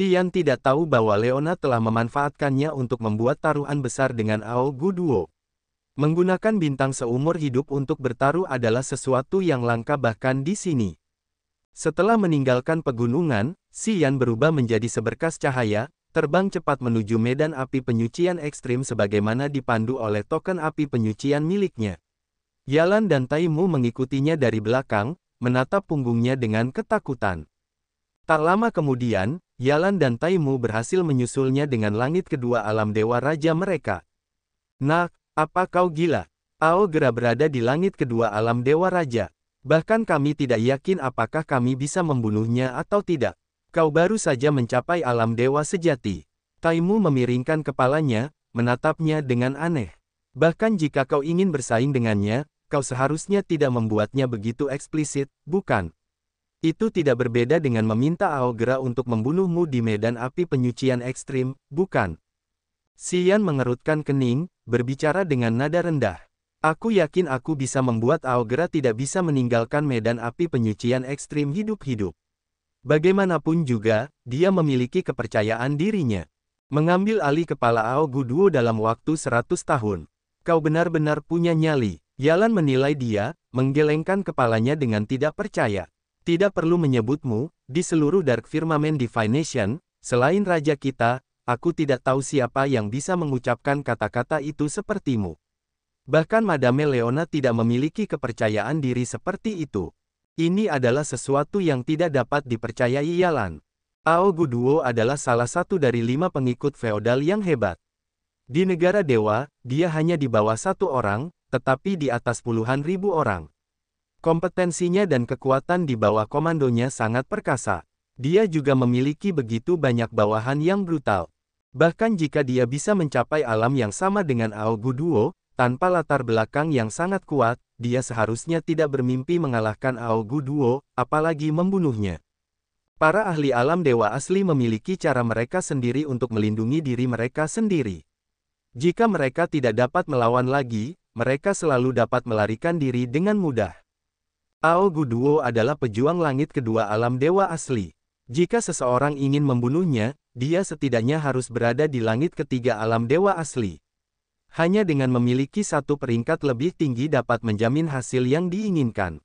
Yan tidak tahu bahwa Leona telah memanfaatkannya untuk membuat taruhan besar dengan Ao Gu Duo. Menggunakan bintang seumur hidup untuk bertaruh adalah sesuatu yang langka bahkan di sini. Setelah meninggalkan pegunungan, Yan berubah menjadi seberkas cahaya, terbang cepat menuju medan api penyucian ekstrim sebagaimana dipandu oleh token api penyucian miliknya. Yalan dan Taimu mengikutinya dari belakang, menatap punggungnya dengan ketakutan. Tak lama kemudian, Yalan dan Taimu berhasil menyusulnya dengan langit kedua alam dewa raja mereka. Nah, apa kau gila? gera berada di langit kedua alam dewa raja. Bahkan kami tidak yakin apakah kami bisa membunuhnya atau tidak. Kau baru saja mencapai alam dewa sejati. Taimu memiringkan kepalanya, menatapnya dengan aneh. Bahkan jika kau ingin bersaing dengannya, kau seharusnya tidak membuatnya begitu eksplisit, bukan? Itu tidak berbeda dengan meminta Aogera untuk membunuhmu di medan api penyucian ekstrim, bukan? Sian mengerutkan kening, berbicara dengan nada rendah. Aku yakin aku bisa membuat Aogera tidak bisa meninggalkan medan api penyucian ekstrim hidup-hidup. Bagaimanapun juga, dia memiliki kepercayaan dirinya. Mengambil alih kepala Aogu Duo dalam waktu 100 tahun. Kau benar-benar punya nyali. Yalan menilai dia, menggelengkan kepalanya dengan tidak percaya. Tidak perlu menyebutmu, di seluruh Dark Firmament Divination, selain Raja kita, aku tidak tahu siapa yang bisa mengucapkan kata-kata itu sepertimu. Bahkan Madame Leona tidak memiliki kepercayaan diri seperti itu. Ini adalah sesuatu yang tidak dapat dipercayai Yalan. Ao Guduo adalah salah satu dari lima pengikut feodal yang hebat. Di negara dewa, dia hanya di bawah satu orang, tetapi di atas puluhan ribu orang. Kompetensinya dan kekuatan di bawah komandonya sangat perkasa. Dia juga memiliki begitu banyak bawahan yang brutal. Bahkan jika dia bisa mencapai alam yang sama dengan Ao Guduo, tanpa latar belakang yang sangat kuat, dia seharusnya tidak bermimpi mengalahkan Ao Guduo, apalagi membunuhnya. Para ahli alam dewa asli memiliki cara mereka sendiri untuk melindungi diri mereka sendiri. Jika mereka tidak dapat melawan lagi, mereka selalu dapat melarikan diri dengan mudah. Ao Guduo adalah pejuang langit kedua alam dewa asli. Jika seseorang ingin membunuhnya, dia setidaknya harus berada di langit ketiga alam dewa asli. Hanya dengan memiliki satu peringkat lebih tinggi dapat menjamin hasil yang diinginkan.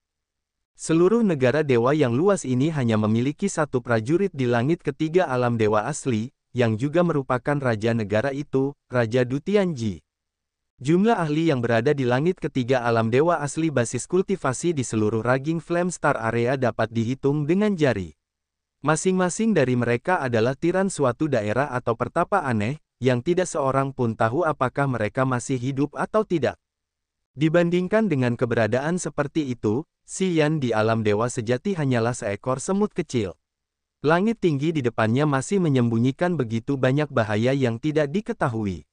Seluruh negara dewa yang luas ini hanya memiliki satu prajurit di langit ketiga alam dewa asli, yang juga merupakan raja negara itu, Raja Dutianji. Jumlah ahli yang berada di langit ketiga alam dewa asli basis kultivasi di seluruh raging flame star area dapat dihitung dengan jari. Masing-masing dari mereka adalah tiran suatu daerah atau pertapa aneh, yang tidak seorang pun tahu apakah mereka masih hidup atau tidak. Dibandingkan dengan keberadaan seperti itu, Yan di alam dewa sejati hanyalah seekor semut kecil. Langit tinggi di depannya masih menyembunyikan begitu banyak bahaya yang tidak diketahui.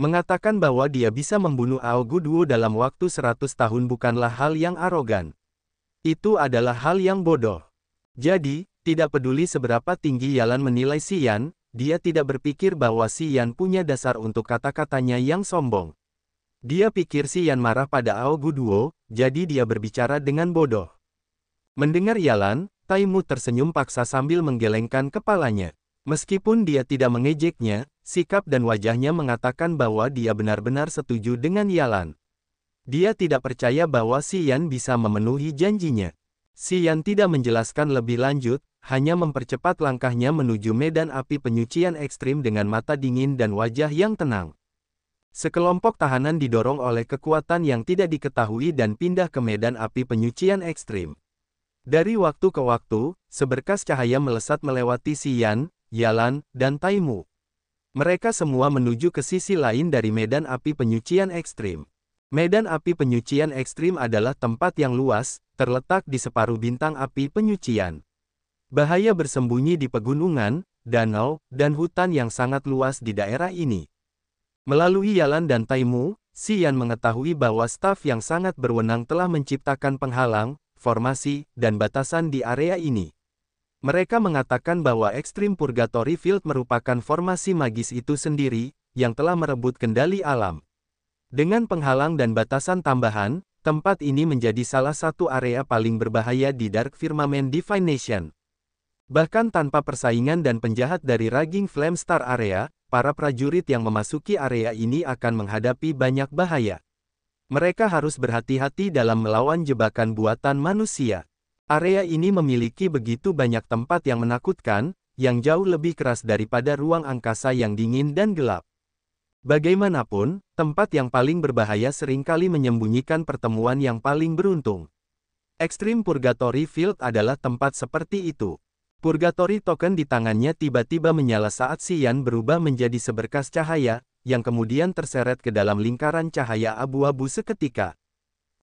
Mengatakan bahwa dia bisa membunuh Aoguduo dalam waktu 100 tahun bukanlah hal yang arogan. Itu adalah hal yang bodoh. Jadi, tidak peduli seberapa tinggi Yalan menilai Xian, dia tidak berpikir bahwa Xian punya dasar untuk kata-katanya yang sombong. Dia pikir Xian marah pada Aoguduo, jadi dia berbicara dengan bodoh. Mendengar Yalan, Taimu tersenyum paksa sambil menggelengkan kepalanya. Meskipun dia tidak mengejeknya, sikap dan wajahnya mengatakan bahwa dia benar-benar setuju dengan Yalan. Dia tidak percaya bahwa Yan bisa memenuhi janjinya. Yan tidak menjelaskan lebih lanjut, hanya mempercepat langkahnya menuju medan api penyucian ekstrim dengan mata dingin dan wajah yang tenang. Sekelompok tahanan didorong oleh kekuatan yang tidak diketahui dan pindah ke medan api penyucian ekstrim. Dari waktu ke waktu, seberkas cahaya melesat melewati Sian. Yalan, dan Taimu. Mereka semua menuju ke sisi lain dari medan api penyucian ekstrim. Medan api penyucian ekstrim adalah tempat yang luas, terletak di separuh bintang api penyucian. Bahaya bersembunyi di pegunungan, danau, dan hutan yang sangat luas di daerah ini. Melalui Yalan dan Taimu, Sian mengetahui bahwa staf yang sangat berwenang telah menciptakan penghalang, formasi, dan batasan di area ini. Mereka mengatakan bahwa ekstrim purgatory field merupakan formasi magis itu sendiri, yang telah merebut kendali alam. Dengan penghalang dan batasan tambahan, tempat ini menjadi salah satu area paling berbahaya di Dark Firmament Divine Nation. Bahkan tanpa persaingan dan penjahat dari Raging Flame Star Area, para prajurit yang memasuki area ini akan menghadapi banyak bahaya. Mereka harus berhati-hati dalam melawan jebakan buatan manusia. Area ini memiliki begitu banyak tempat yang menakutkan, yang jauh lebih keras daripada ruang angkasa yang dingin dan gelap. Bagaimanapun, tempat yang paling berbahaya seringkali menyembunyikan pertemuan yang paling beruntung. Extreme Purgatory Field adalah tempat seperti itu. Purgatory token di tangannya tiba-tiba menyala saat Sian berubah menjadi seberkas cahaya, yang kemudian terseret ke dalam lingkaran cahaya abu-abu seketika.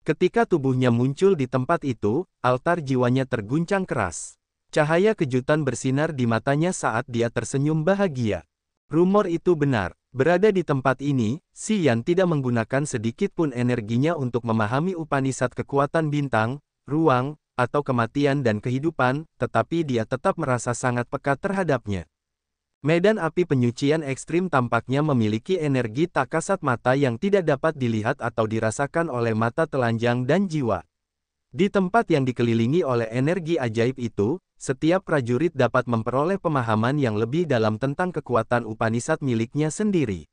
Ketika tubuhnya muncul di tempat itu, altar jiwanya terguncang keras. Cahaya kejutan bersinar di matanya saat dia tersenyum bahagia. Rumor itu benar. Berada di tempat ini, Si Yan tidak menggunakan sedikit pun energinya untuk memahami Upanisat kekuatan bintang, ruang, atau kematian dan kehidupan, tetapi dia tetap merasa sangat peka terhadapnya. Medan api penyucian ekstrim tampaknya memiliki energi tak kasat mata yang tidak dapat dilihat atau dirasakan oleh mata telanjang dan jiwa. Di tempat yang dikelilingi oleh energi ajaib itu, setiap prajurit dapat memperoleh pemahaman yang lebih dalam tentang kekuatan Upanisat miliknya sendiri.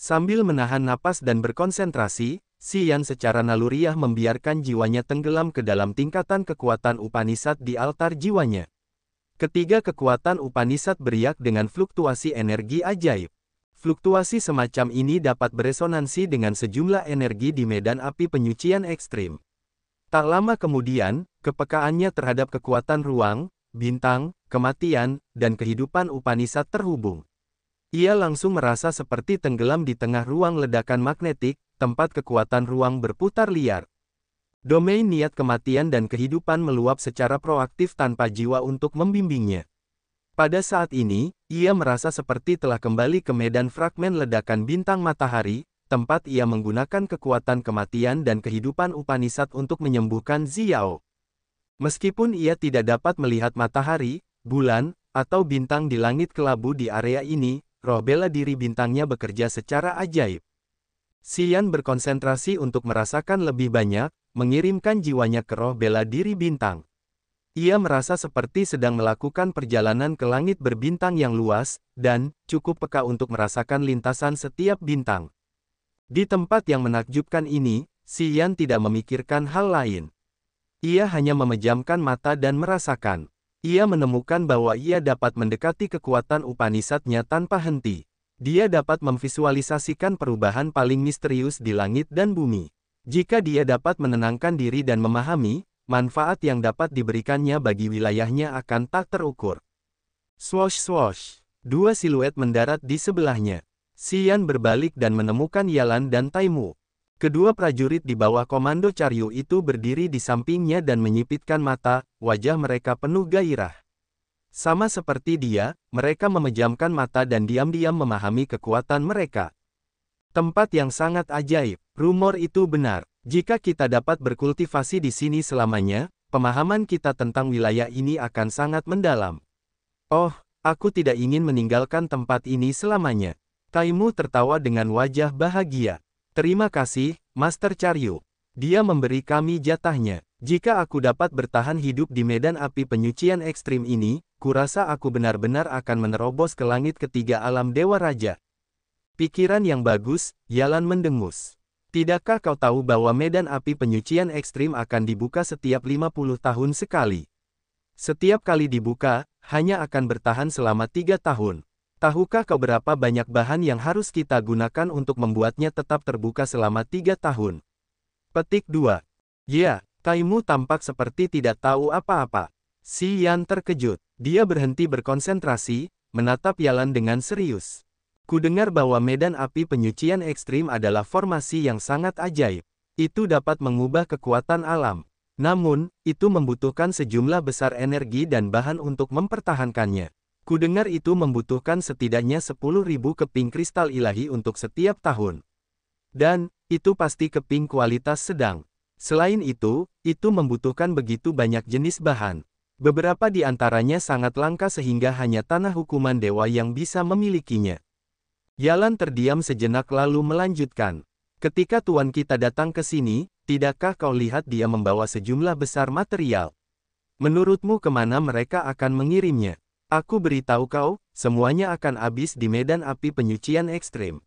Sambil menahan napas dan berkonsentrasi, Sian secara naluriah membiarkan jiwanya tenggelam ke dalam tingkatan kekuatan Upanisat di altar jiwanya. Ketiga kekuatan Upanishad beriak dengan fluktuasi energi ajaib. Fluktuasi semacam ini dapat beresonansi dengan sejumlah energi di medan api penyucian ekstrim. Tak lama kemudian, kepekaannya terhadap kekuatan ruang, bintang, kematian, dan kehidupan Upanishad terhubung. Ia langsung merasa seperti tenggelam di tengah ruang ledakan magnetik, tempat kekuatan ruang berputar liar. Domain niat kematian dan kehidupan meluap secara proaktif tanpa jiwa untuk membimbingnya. Pada saat ini, ia merasa seperti telah kembali ke medan fragmen ledakan bintang matahari, tempat ia menggunakan kekuatan kematian dan kehidupan Upanisat untuk menyembuhkan Xiao. Meskipun ia tidak dapat melihat matahari, bulan, atau bintang di langit kelabu di area ini, roh bela diri bintangnya bekerja secara ajaib. Sian berkonsentrasi untuk merasakan lebih banyak, mengirimkan jiwanya ke roh bela diri bintang. Ia merasa seperti sedang melakukan perjalanan ke langit berbintang yang luas, dan cukup peka untuk merasakan lintasan setiap bintang. Di tempat yang menakjubkan ini, Sian tidak memikirkan hal lain. Ia hanya memejamkan mata dan merasakan. Ia menemukan bahwa ia dapat mendekati kekuatan Upanisatnya tanpa henti. Dia dapat memvisualisasikan perubahan paling misterius di langit dan bumi. Jika dia dapat menenangkan diri dan memahami, manfaat yang dapat diberikannya bagi wilayahnya akan tak terukur. Swash swash. Dua siluet mendarat di sebelahnya. Xian berbalik dan menemukan Yalan dan Taimu. Kedua prajurit di bawah komando Caryu itu berdiri di sampingnya dan menyipitkan mata, wajah mereka penuh gairah. Sama seperti dia, mereka memejamkan mata dan diam-diam memahami kekuatan mereka. Tempat yang sangat ajaib, rumor itu benar. Jika kita dapat berkultivasi di sini selamanya, pemahaman kita tentang wilayah ini akan sangat mendalam. Oh, aku tidak ingin meninggalkan tempat ini selamanya. Taimu tertawa dengan wajah bahagia. Terima kasih, Master Charyu. Dia memberi kami jatahnya. Jika aku dapat bertahan hidup di medan api penyucian ekstrim ini, kurasa aku benar-benar akan menerobos ke langit ketiga alam Dewa Raja. Pikiran yang bagus, Yalan mendengus. Tidakkah kau tahu bahwa medan api penyucian ekstrim akan dibuka setiap 50 tahun sekali? Setiap kali dibuka, hanya akan bertahan selama tiga tahun. Tahukah kau berapa banyak bahan yang harus kita gunakan untuk membuatnya tetap terbuka selama tiga tahun? Petik 2. Ya, Taimu tampak seperti tidak tahu apa-apa. Si Yan terkejut. Dia berhenti berkonsentrasi, menatap Yalan dengan serius. Kudengar bahwa medan api penyucian ekstrim adalah formasi yang sangat ajaib. Itu dapat mengubah kekuatan alam. Namun, itu membutuhkan sejumlah besar energi dan bahan untuk mempertahankannya. Kudengar itu membutuhkan setidaknya 10.000 keping kristal ilahi untuk setiap tahun. Dan, itu pasti keping kualitas sedang. Selain itu, itu membutuhkan begitu banyak jenis bahan. Beberapa di antaranya sangat langka sehingga hanya tanah hukuman dewa yang bisa memilikinya. Yalan terdiam sejenak lalu melanjutkan. Ketika tuan kita datang ke sini, tidakkah kau lihat dia membawa sejumlah besar material? Menurutmu kemana mereka akan mengirimnya? Aku beritahu kau, semuanya akan habis di medan api penyucian ekstrim.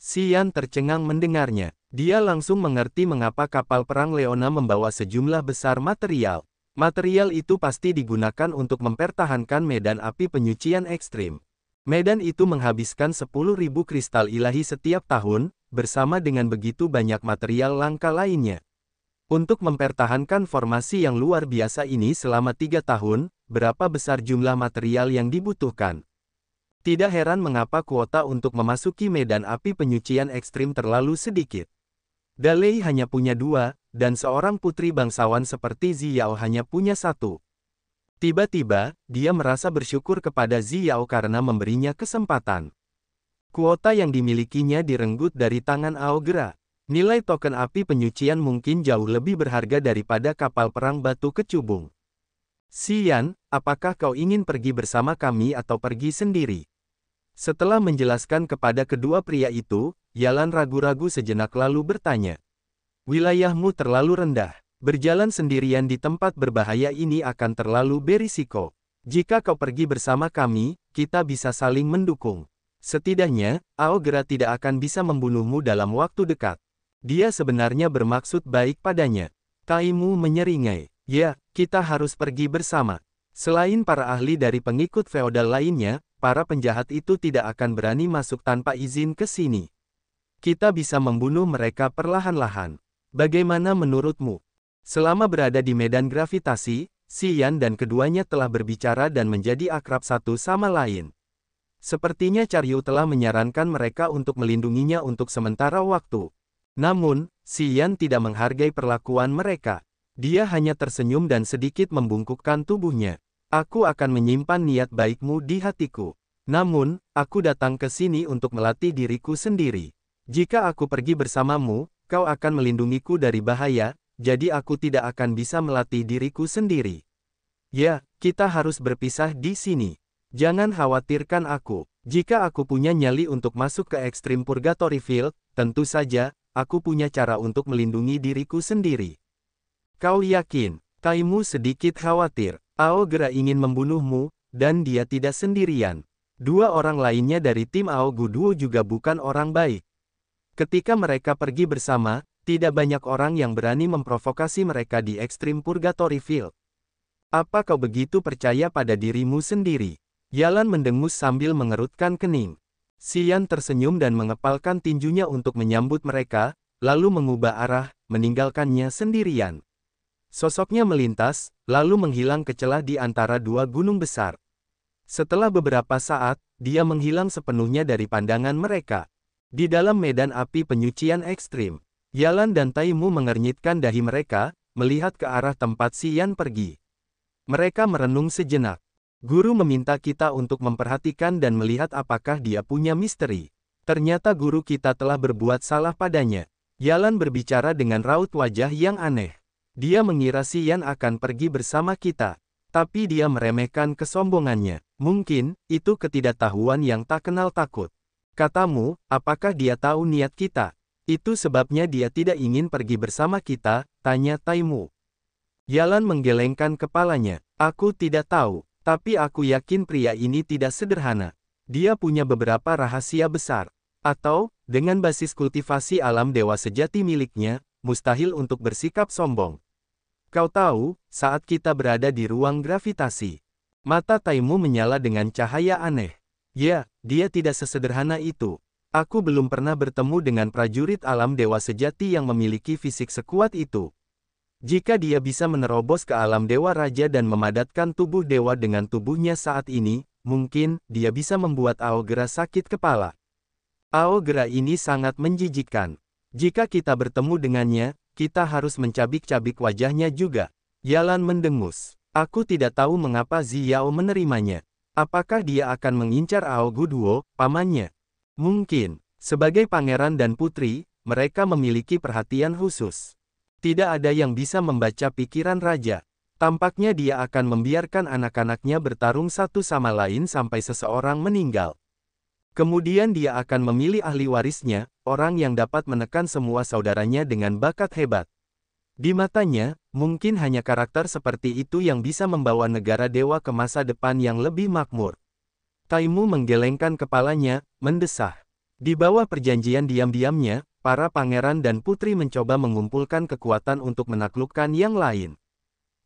Sian tercengang mendengarnya. Dia langsung mengerti mengapa kapal perang Leona membawa sejumlah besar material. Material itu pasti digunakan untuk mempertahankan medan api penyucian ekstrim. Medan itu menghabiskan 10.000 kristal ilahi setiap tahun, bersama dengan begitu banyak material langka lainnya. Untuk mempertahankan formasi yang luar biasa ini selama tiga tahun, berapa besar jumlah material yang dibutuhkan? Tidak heran mengapa kuota untuk memasuki medan api penyucian ekstrim terlalu sedikit. Dalei hanya punya dua, dan seorang putri bangsawan seperti Ziyao hanya punya satu. Tiba-tiba, dia merasa bersyukur kepada Ziyao karena memberinya kesempatan. Kuota yang dimilikinya direnggut dari tangan Aogra. Nilai token api penyucian mungkin jauh lebih berharga daripada kapal perang batu kecubung. Sian, apakah kau ingin pergi bersama kami atau pergi sendiri? Setelah menjelaskan kepada kedua pria itu, Yalan ragu-ragu sejenak lalu bertanya. Wilayahmu terlalu rendah. Berjalan sendirian di tempat berbahaya ini akan terlalu berisiko. Jika kau pergi bersama kami, kita bisa saling mendukung. Setidaknya, Aogera tidak akan bisa membunuhmu dalam waktu dekat. Dia sebenarnya bermaksud baik padanya. Taimu menyeringai. Ya, kita harus pergi bersama. Selain para ahli dari pengikut feodal lainnya, para penjahat itu tidak akan berani masuk tanpa izin ke sini. Kita bisa membunuh mereka perlahan-lahan. Bagaimana menurutmu? Selama berada di medan gravitasi, Yan dan keduanya telah berbicara dan menjadi akrab satu sama lain. Sepertinya Caryu telah menyarankan mereka untuk melindunginya untuk sementara waktu. Namun, Yan tidak menghargai perlakuan mereka. Dia hanya tersenyum dan sedikit membungkukkan tubuhnya. Aku akan menyimpan niat baikmu di hatiku. Namun, aku datang ke sini untuk melatih diriku sendiri. Jika aku pergi bersamamu, kau akan melindungiku dari bahaya, jadi aku tidak akan bisa melatih diriku sendiri. Ya, kita harus berpisah di sini. Jangan khawatirkan aku. Jika aku punya nyali untuk masuk ke ekstrim purgatory field, tentu saja, aku punya cara untuk melindungi diriku sendiri. Kau yakin? Taimu sedikit khawatir. Aogra ingin membunuhmu, dan dia tidak sendirian. Dua orang lainnya dari tim Aoguduo juga bukan orang baik. Ketika mereka pergi bersama, tidak banyak orang yang berani memprovokasi mereka di Ekstrim Purgatory Field. Apa kau begitu percaya pada dirimu sendiri? Yalan mendengus sambil mengerutkan kening. Sian tersenyum dan mengepalkan tinjunya untuk menyambut mereka, lalu mengubah arah, meninggalkannya sendirian. Sosoknya melintas, lalu menghilang ke celah di antara dua gunung besar. Setelah beberapa saat, dia menghilang sepenuhnya dari pandangan mereka. Di dalam medan api penyucian ekstrim, Yalan dan Taimu mengernyitkan dahi mereka, melihat ke arah tempat Sian pergi. Mereka merenung sejenak. Guru meminta kita untuk memperhatikan dan melihat apakah dia punya misteri. Ternyata guru kita telah berbuat salah padanya. Yalan berbicara dengan raut wajah yang aneh. Dia mengira Yan akan pergi bersama kita, tapi dia meremehkan kesombongannya. Mungkin, itu ketidaktahuan yang tak kenal takut. Katamu, apakah dia tahu niat kita? Itu sebabnya dia tidak ingin pergi bersama kita, tanya Taimu. Yalan menggelengkan kepalanya. Aku tidak tahu, tapi aku yakin pria ini tidak sederhana. Dia punya beberapa rahasia besar. Atau, dengan basis kultivasi alam dewa sejati miliknya, mustahil untuk bersikap sombong. Kau tahu, saat kita berada di ruang gravitasi, mata Taimu menyala dengan cahaya aneh. Ya, dia tidak sesederhana itu. Aku belum pernah bertemu dengan prajurit alam dewa sejati yang memiliki fisik sekuat itu. Jika dia bisa menerobos ke alam dewa raja dan memadatkan tubuh dewa dengan tubuhnya saat ini, mungkin dia bisa membuat Aogera sakit kepala. Aogera ini sangat menjijikkan. Jika kita bertemu dengannya, kita harus mencabik-cabik wajahnya juga. Yalan mendengus. Aku tidak tahu mengapa Ziyao menerimanya. Apakah dia akan mengincar Ao Guduo, pamannya? Mungkin. Sebagai pangeran dan putri, mereka memiliki perhatian khusus. Tidak ada yang bisa membaca pikiran raja. Tampaknya dia akan membiarkan anak-anaknya bertarung satu sama lain sampai seseorang meninggal. Kemudian dia akan memilih ahli warisnya, orang yang dapat menekan semua saudaranya dengan bakat hebat. Di matanya, mungkin hanya karakter seperti itu yang bisa membawa negara dewa ke masa depan yang lebih makmur. Taimu menggelengkan kepalanya, mendesah. Di bawah perjanjian diam-diamnya, para pangeran dan putri mencoba mengumpulkan kekuatan untuk menaklukkan yang lain.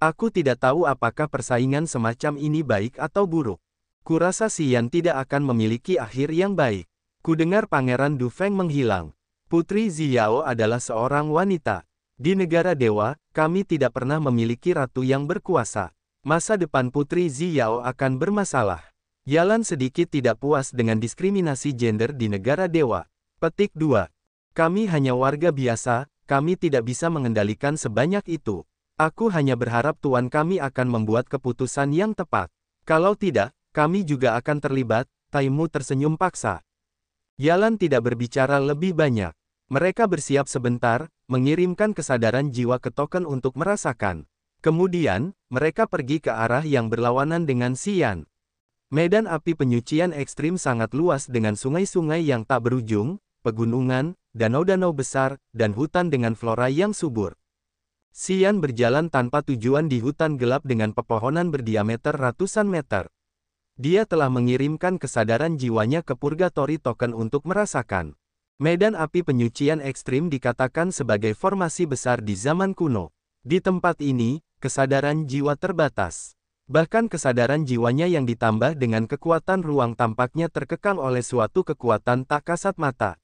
Aku tidak tahu apakah persaingan semacam ini baik atau buruk. Kurasa Xian tidak akan memiliki akhir yang baik. Kudengar Pangeran Du Feng menghilang. Putri Ziyao adalah seorang wanita. Di negara dewa, kami tidak pernah memiliki ratu yang berkuasa. Masa depan Putri Ziyao akan bermasalah. Yalan sedikit tidak puas dengan diskriminasi gender di negara dewa. Petik 2. Kami hanya warga biasa, kami tidak bisa mengendalikan sebanyak itu. Aku hanya berharap tuan kami akan membuat keputusan yang tepat. Kalau tidak, kami juga akan terlibat, Taimu tersenyum paksa. Yalan tidak berbicara lebih banyak. Mereka bersiap sebentar, mengirimkan kesadaran jiwa ke token untuk merasakan. Kemudian, mereka pergi ke arah yang berlawanan dengan Sian. Medan api penyucian ekstrim sangat luas dengan sungai-sungai yang tak berujung, pegunungan, danau-danau besar, dan hutan dengan flora yang subur. Sian berjalan tanpa tujuan di hutan gelap dengan pepohonan berdiameter ratusan meter. Dia telah mengirimkan kesadaran jiwanya ke purgatory token untuk merasakan. Medan api penyucian ekstrim dikatakan sebagai formasi besar di zaman kuno. Di tempat ini, kesadaran jiwa terbatas. Bahkan kesadaran jiwanya yang ditambah dengan kekuatan ruang tampaknya terkekang oleh suatu kekuatan tak kasat mata.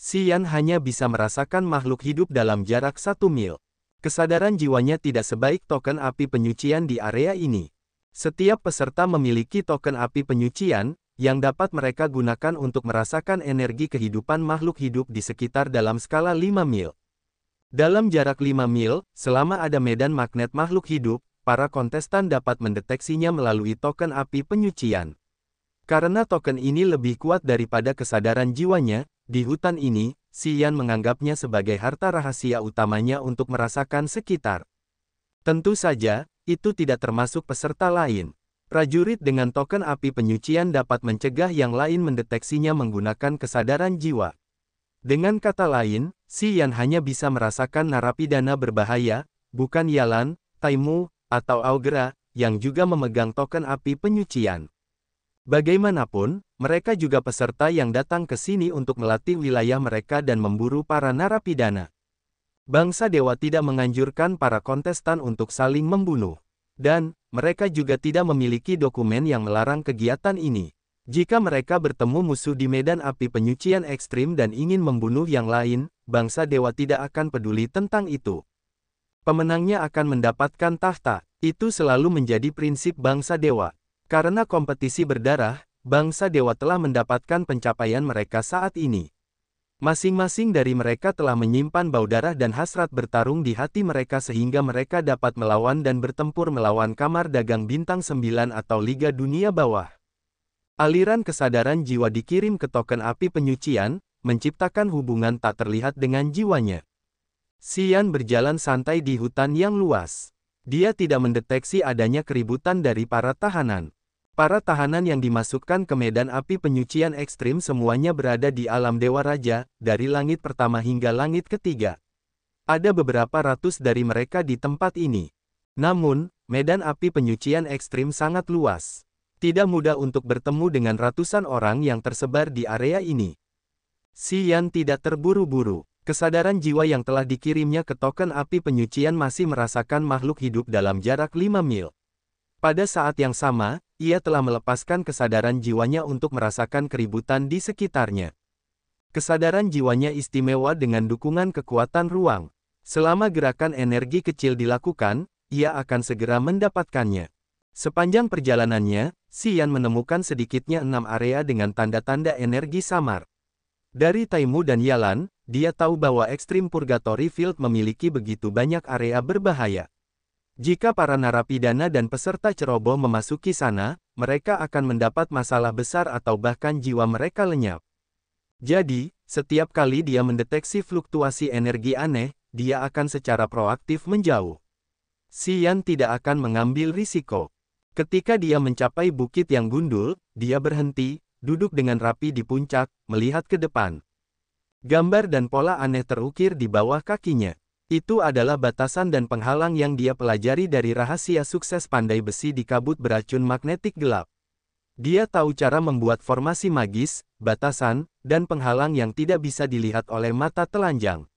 Sian hanya bisa merasakan makhluk hidup dalam jarak satu mil. Kesadaran jiwanya tidak sebaik token api penyucian di area ini. Setiap peserta memiliki token api penyucian, yang dapat mereka gunakan untuk merasakan energi kehidupan makhluk hidup di sekitar dalam skala 5 mil. Dalam jarak 5 mil, selama ada medan magnet makhluk hidup, para kontestan dapat mendeteksinya melalui token api penyucian. Karena token ini lebih kuat daripada kesadaran jiwanya, di hutan ini, Sian menganggapnya sebagai harta rahasia utamanya untuk merasakan sekitar. Tentu saja, itu tidak termasuk peserta lain. Prajurit dengan token api penyucian dapat mencegah yang lain mendeteksinya menggunakan kesadaran jiwa. Dengan kata lain, Si Yan hanya bisa merasakan narapidana berbahaya, bukan Yalan, Taimu, atau Augera, yang juga memegang token api penyucian. Bagaimanapun, mereka juga peserta yang datang ke sini untuk melatih wilayah mereka dan memburu para narapidana. Bangsa dewa tidak menganjurkan para kontestan untuk saling membunuh. Dan, mereka juga tidak memiliki dokumen yang melarang kegiatan ini. Jika mereka bertemu musuh di medan api penyucian ekstrim dan ingin membunuh yang lain, bangsa dewa tidak akan peduli tentang itu. Pemenangnya akan mendapatkan tahta, itu selalu menjadi prinsip bangsa dewa. Karena kompetisi berdarah, bangsa dewa telah mendapatkan pencapaian mereka saat ini. Masing-masing dari mereka telah menyimpan bau darah dan hasrat bertarung di hati mereka sehingga mereka dapat melawan dan bertempur melawan kamar dagang bintang 9 atau Liga Dunia Bawah. Aliran kesadaran jiwa dikirim ke token api penyucian, menciptakan hubungan tak terlihat dengan jiwanya. Sian berjalan santai di hutan yang luas. Dia tidak mendeteksi adanya keributan dari para tahanan. Para tahanan yang dimasukkan ke medan api penyucian ekstrim semuanya berada di alam Dewa Raja, dari langit pertama hingga langit ketiga. Ada beberapa ratus dari mereka di tempat ini. Namun, medan api penyucian ekstrim sangat luas. Tidak mudah untuk bertemu dengan ratusan orang yang tersebar di area ini. Sian tidak terburu-buru. Kesadaran jiwa yang telah dikirimnya ke token api penyucian masih merasakan makhluk hidup dalam jarak 5 mil. Pada saat yang sama, ia telah melepaskan kesadaran jiwanya untuk merasakan keributan di sekitarnya. Kesadaran jiwanya istimewa dengan dukungan kekuatan ruang. Selama gerakan energi kecil dilakukan, ia akan segera mendapatkannya. Sepanjang perjalanannya, Sian menemukan sedikitnya enam area dengan tanda-tanda energi samar. Dari Taimu dan Yalan, dia tahu bahwa ekstrim purgatory field memiliki begitu banyak area berbahaya. Jika para narapidana dan peserta ceroboh memasuki sana, mereka akan mendapat masalah besar atau bahkan jiwa mereka lenyap. Jadi, setiap kali dia mendeteksi fluktuasi energi aneh, dia akan secara proaktif menjauh. Sian tidak akan mengambil risiko. Ketika dia mencapai bukit yang gundul, dia berhenti, duduk dengan rapi di puncak, melihat ke depan. Gambar dan pola aneh terukir di bawah kakinya. Itu adalah batasan dan penghalang yang dia pelajari dari rahasia sukses pandai besi di kabut beracun magnetik gelap. Dia tahu cara membuat formasi magis, batasan, dan penghalang yang tidak bisa dilihat oleh mata telanjang.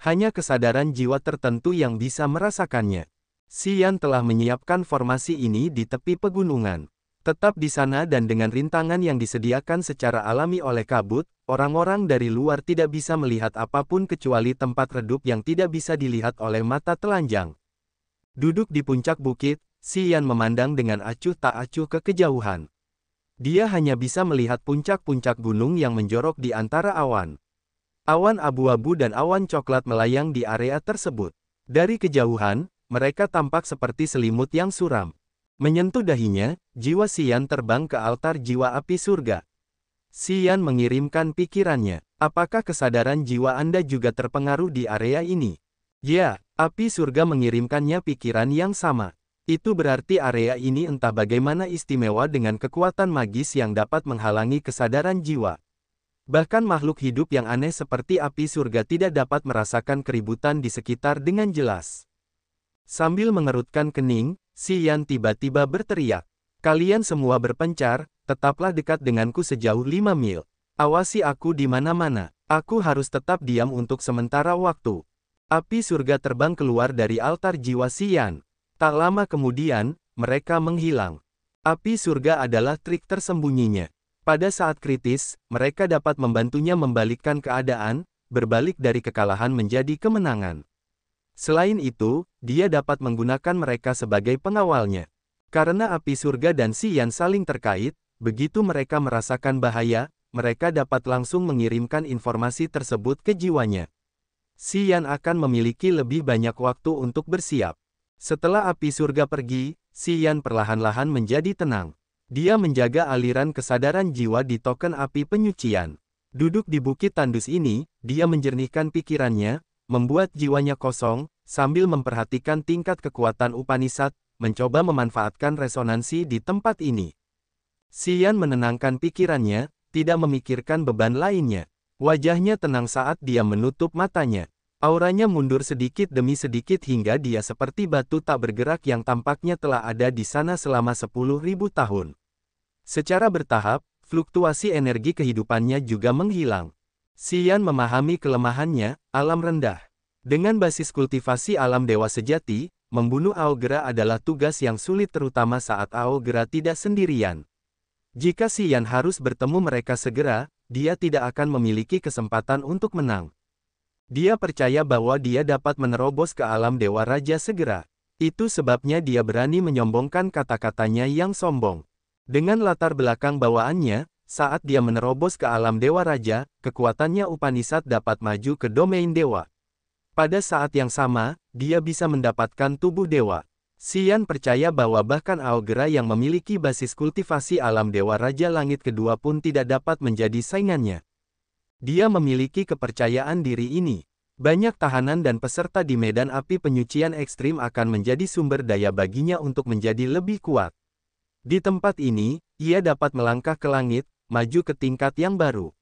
Hanya kesadaran jiwa tertentu yang bisa merasakannya. Sian telah menyiapkan formasi ini di tepi pegunungan. Tetap di sana dan dengan rintangan yang disediakan secara alami oleh kabut, orang-orang dari luar tidak bisa melihat apapun kecuali tempat redup yang tidak bisa dilihat oleh mata telanjang. Duduk di puncak bukit, Yan memandang dengan acuh tak acuh ke kejauhan. Dia hanya bisa melihat puncak-puncak gunung yang menjorok di antara awan. Awan abu-abu dan awan coklat melayang di area tersebut. Dari kejauhan, mereka tampak seperti selimut yang suram. Menyentuh dahinya, jiwa Sian terbang ke altar jiwa api surga. Sian mengirimkan pikirannya, apakah kesadaran jiwa Anda juga terpengaruh di area ini? Ya, api surga mengirimkannya pikiran yang sama. Itu berarti area ini entah bagaimana istimewa dengan kekuatan magis yang dapat menghalangi kesadaran jiwa. Bahkan makhluk hidup yang aneh seperti api surga tidak dapat merasakan keributan di sekitar dengan jelas. Sambil mengerutkan kening, Si Yan tiba-tiba berteriak. Kalian semua berpencar, tetaplah dekat denganku sejauh lima mil. Awasi aku di mana-mana. Aku harus tetap diam untuk sementara waktu. Api surga terbang keluar dari altar jiwa Sian. Tak lama kemudian, mereka menghilang. Api surga adalah trik tersembunyinya. Pada saat kritis, mereka dapat membantunya membalikkan keadaan, berbalik dari kekalahan menjadi kemenangan. Selain itu, dia dapat menggunakan mereka sebagai pengawalnya. Karena api surga dan Xian saling terkait, begitu mereka merasakan bahaya, mereka dapat langsung mengirimkan informasi tersebut ke jiwanya. Xian akan memiliki lebih banyak waktu untuk bersiap. Setelah api surga pergi, Xian perlahan-lahan menjadi tenang. Dia menjaga aliran kesadaran jiwa di token api penyucian. Duduk di bukit tandus ini, dia menjernihkan pikirannya, membuat jiwanya kosong, sambil memperhatikan tingkat kekuatan Upanisad, mencoba memanfaatkan resonansi di tempat ini. Sian menenangkan pikirannya, tidak memikirkan beban lainnya. Wajahnya tenang saat dia menutup matanya. Auranya mundur sedikit demi sedikit hingga dia seperti batu tak bergerak yang tampaknya telah ada di sana selama sepuluh ribu tahun. Secara bertahap, fluktuasi energi kehidupannya juga menghilang. Sian memahami kelemahannya, alam rendah. Dengan basis kultivasi alam dewa sejati, membunuh Aogera adalah tugas yang sulit terutama saat Aogera tidak sendirian. Jika Sian harus bertemu mereka segera, dia tidak akan memiliki kesempatan untuk menang. Dia percaya bahwa dia dapat menerobos ke alam Dewa Raja segera. Itu sebabnya dia berani menyombongkan kata-katanya yang sombong. Dengan latar belakang bawaannya, saat dia menerobos ke alam Dewa Raja, kekuatannya upanisat dapat maju ke domain Dewa. Pada saat yang sama, dia bisa mendapatkan tubuh Dewa. Sian percaya bahwa bahkan Aogera yang memiliki basis kultivasi alam Dewa Raja Langit kedua pun tidak dapat menjadi saingannya. Dia memiliki kepercayaan diri ini. Banyak tahanan dan peserta di medan api penyucian ekstrim akan menjadi sumber daya baginya untuk menjadi lebih kuat. Di tempat ini, ia dapat melangkah ke langit, maju ke tingkat yang baru.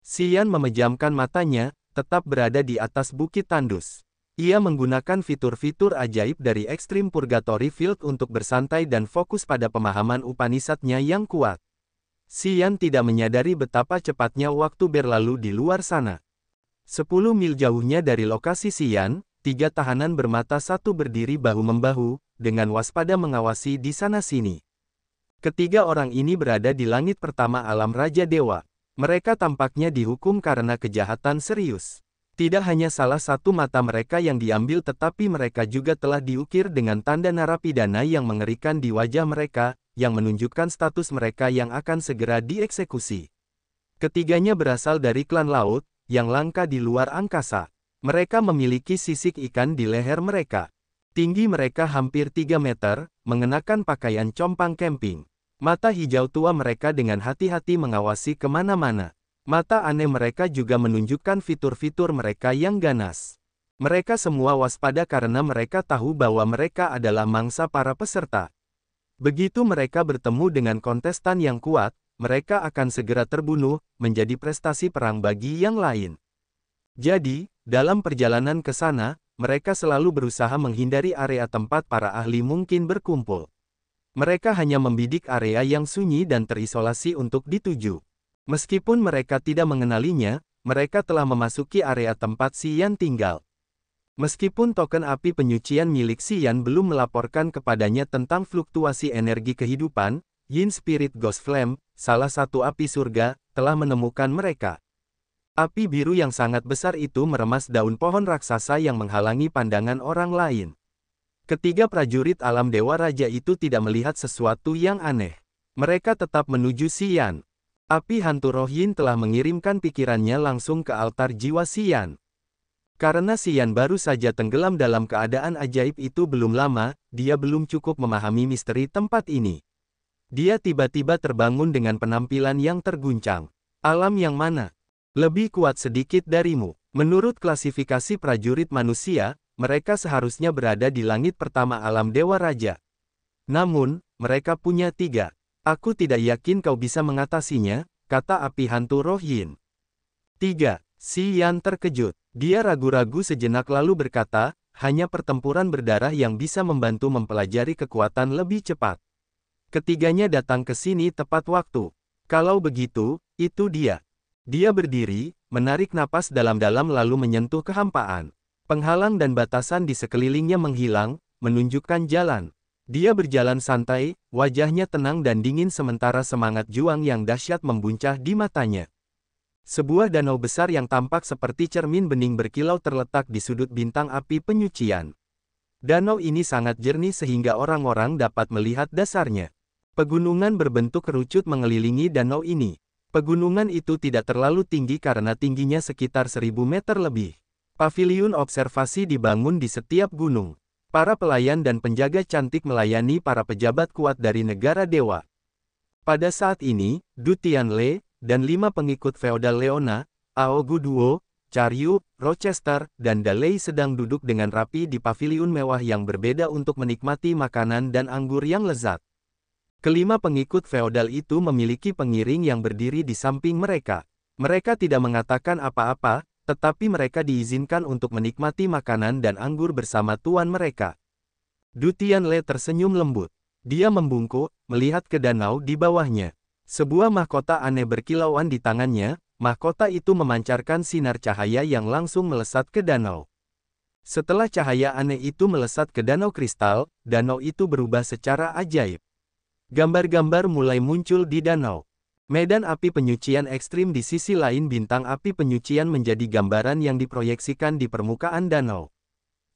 Sian memejamkan matanya, tetap berada di atas bukit tandus. Ia menggunakan fitur-fitur ajaib dari Ekstrim Purgatory Field untuk bersantai dan fokus pada pemahaman upanisatnya yang kuat. Sian tidak menyadari betapa cepatnya waktu berlalu di luar sana. Sepuluh mil jauhnya dari lokasi Sian, tiga tahanan bermata satu berdiri bahu-membahu, dengan waspada mengawasi di sana-sini. Ketiga orang ini berada di langit pertama alam Raja Dewa. Mereka tampaknya dihukum karena kejahatan serius. Tidak hanya salah satu mata mereka yang diambil tetapi mereka juga telah diukir dengan tanda narapidana yang mengerikan di wajah mereka, yang menunjukkan status mereka yang akan segera dieksekusi. Ketiganya berasal dari klan laut, yang langka di luar angkasa. Mereka memiliki sisik ikan di leher mereka. Tinggi mereka hampir 3 meter, mengenakan pakaian compang camping. Mata hijau tua mereka dengan hati-hati mengawasi kemana-mana. Mata aneh mereka juga menunjukkan fitur-fitur mereka yang ganas. Mereka semua waspada karena mereka tahu bahwa mereka adalah mangsa para peserta. Begitu mereka bertemu dengan kontestan yang kuat, mereka akan segera terbunuh, menjadi prestasi perang bagi yang lain. Jadi, dalam perjalanan ke sana, mereka selalu berusaha menghindari area tempat para ahli mungkin berkumpul. Mereka hanya membidik area yang sunyi dan terisolasi untuk dituju. Meskipun mereka tidak mengenalinya, mereka telah memasuki area tempat Sian tinggal. Meskipun token api penyucian milik Sian belum melaporkan kepadanya tentang fluktuasi energi kehidupan, Yin Spirit Ghost Flame, salah satu api surga, telah menemukan mereka. Api biru yang sangat besar itu meremas daun pohon raksasa yang menghalangi pandangan orang lain. Ketiga prajurit alam Dewa Raja itu tidak melihat sesuatu yang aneh. Mereka tetap menuju Sian. Api hantu Rohin telah mengirimkan pikirannya langsung ke altar jiwa Sian. Karena Sian baru saja tenggelam dalam keadaan ajaib itu belum lama, dia belum cukup memahami misteri tempat ini. Dia tiba-tiba terbangun dengan penampilan yang terguncang. Alam yang mana? Lebih kuat sedikit darimu. Menurut klasifikasi prajurit manusia, mereka seharusnya berada di langit pertama alam Dewa Raja. Namun, mereka punya tiga. Aku tidak yakin kau bisa mengatasinya, kata api hantu Rohin. Tiga. Si Yan terkejut. Dia ragu-ragu sejenak lalu berkata, hanya pertempuran berdarah yang bisa membantu mempelajari kekuatan lebih cepat. Ketiganya datang ke sini tepat waktu. Kalau begitu, itu dia. Dia berdiri, menarik napas dalam-dalam lalu menyentuh kehampaan. Penghalang dan batasan di sekelilingnya menghilang, menunjukkan jalan. Dia berjalan santai, wajahnya tenang dan dingin sementara semangat juang yang dahsyat membuncah di matanya. Sebuah danau besar yang tampak seperti cermin bening berkilau terletak di sudut bintang api penyucian. Danau ini sangat jernih sehingga orang-orang dapat melihat dasarnya. Pegunungan berbentuk kerucut mengelilingi danau ini. Pegunungan itu tidak terlalu tinggi karena tingginya sekitar 1000 meter lebih. Pavilion observasi dibangun di setiap gunung. Para pelayan dan penjaga cantik melayani para pejabat kuat dari negara dewa. Pada saat ini, Du Lei dan lima pengikut feodal Leona, Ao Gu Duo, Charyu, Rochester, dan Dalei sedang duduk dengan rapi di pavilion mewah yang berbeda untuk menikmati makanan dan anggur yang lezat. Kelima pengikut feodal itu memiliki pengiring yang berdiri di samping mereka. Mereka tidak mengatakan apa-apa, tetapi mereka diizinkan untuk menikmati makanan dan anggur bersama tuan mereka. Le tersenyum lembut. Dia membungkuk, melihat ke danau di bawahnya. Sebuah mahkota aneh berkilauan di tangannya, mahkota itu memancarkan sinar cahaya yang langsung melesat ke danau. Setelah cahaya aneh itu melesat ke danau kristal, danau itu berubah secara ajaib. Gambar-gambar mulai muncul di danau. Medan api penyucian ekstrim di sisi lain bintang api penyucian menjadi gambaran yang diproyeksikan di permukaan danau.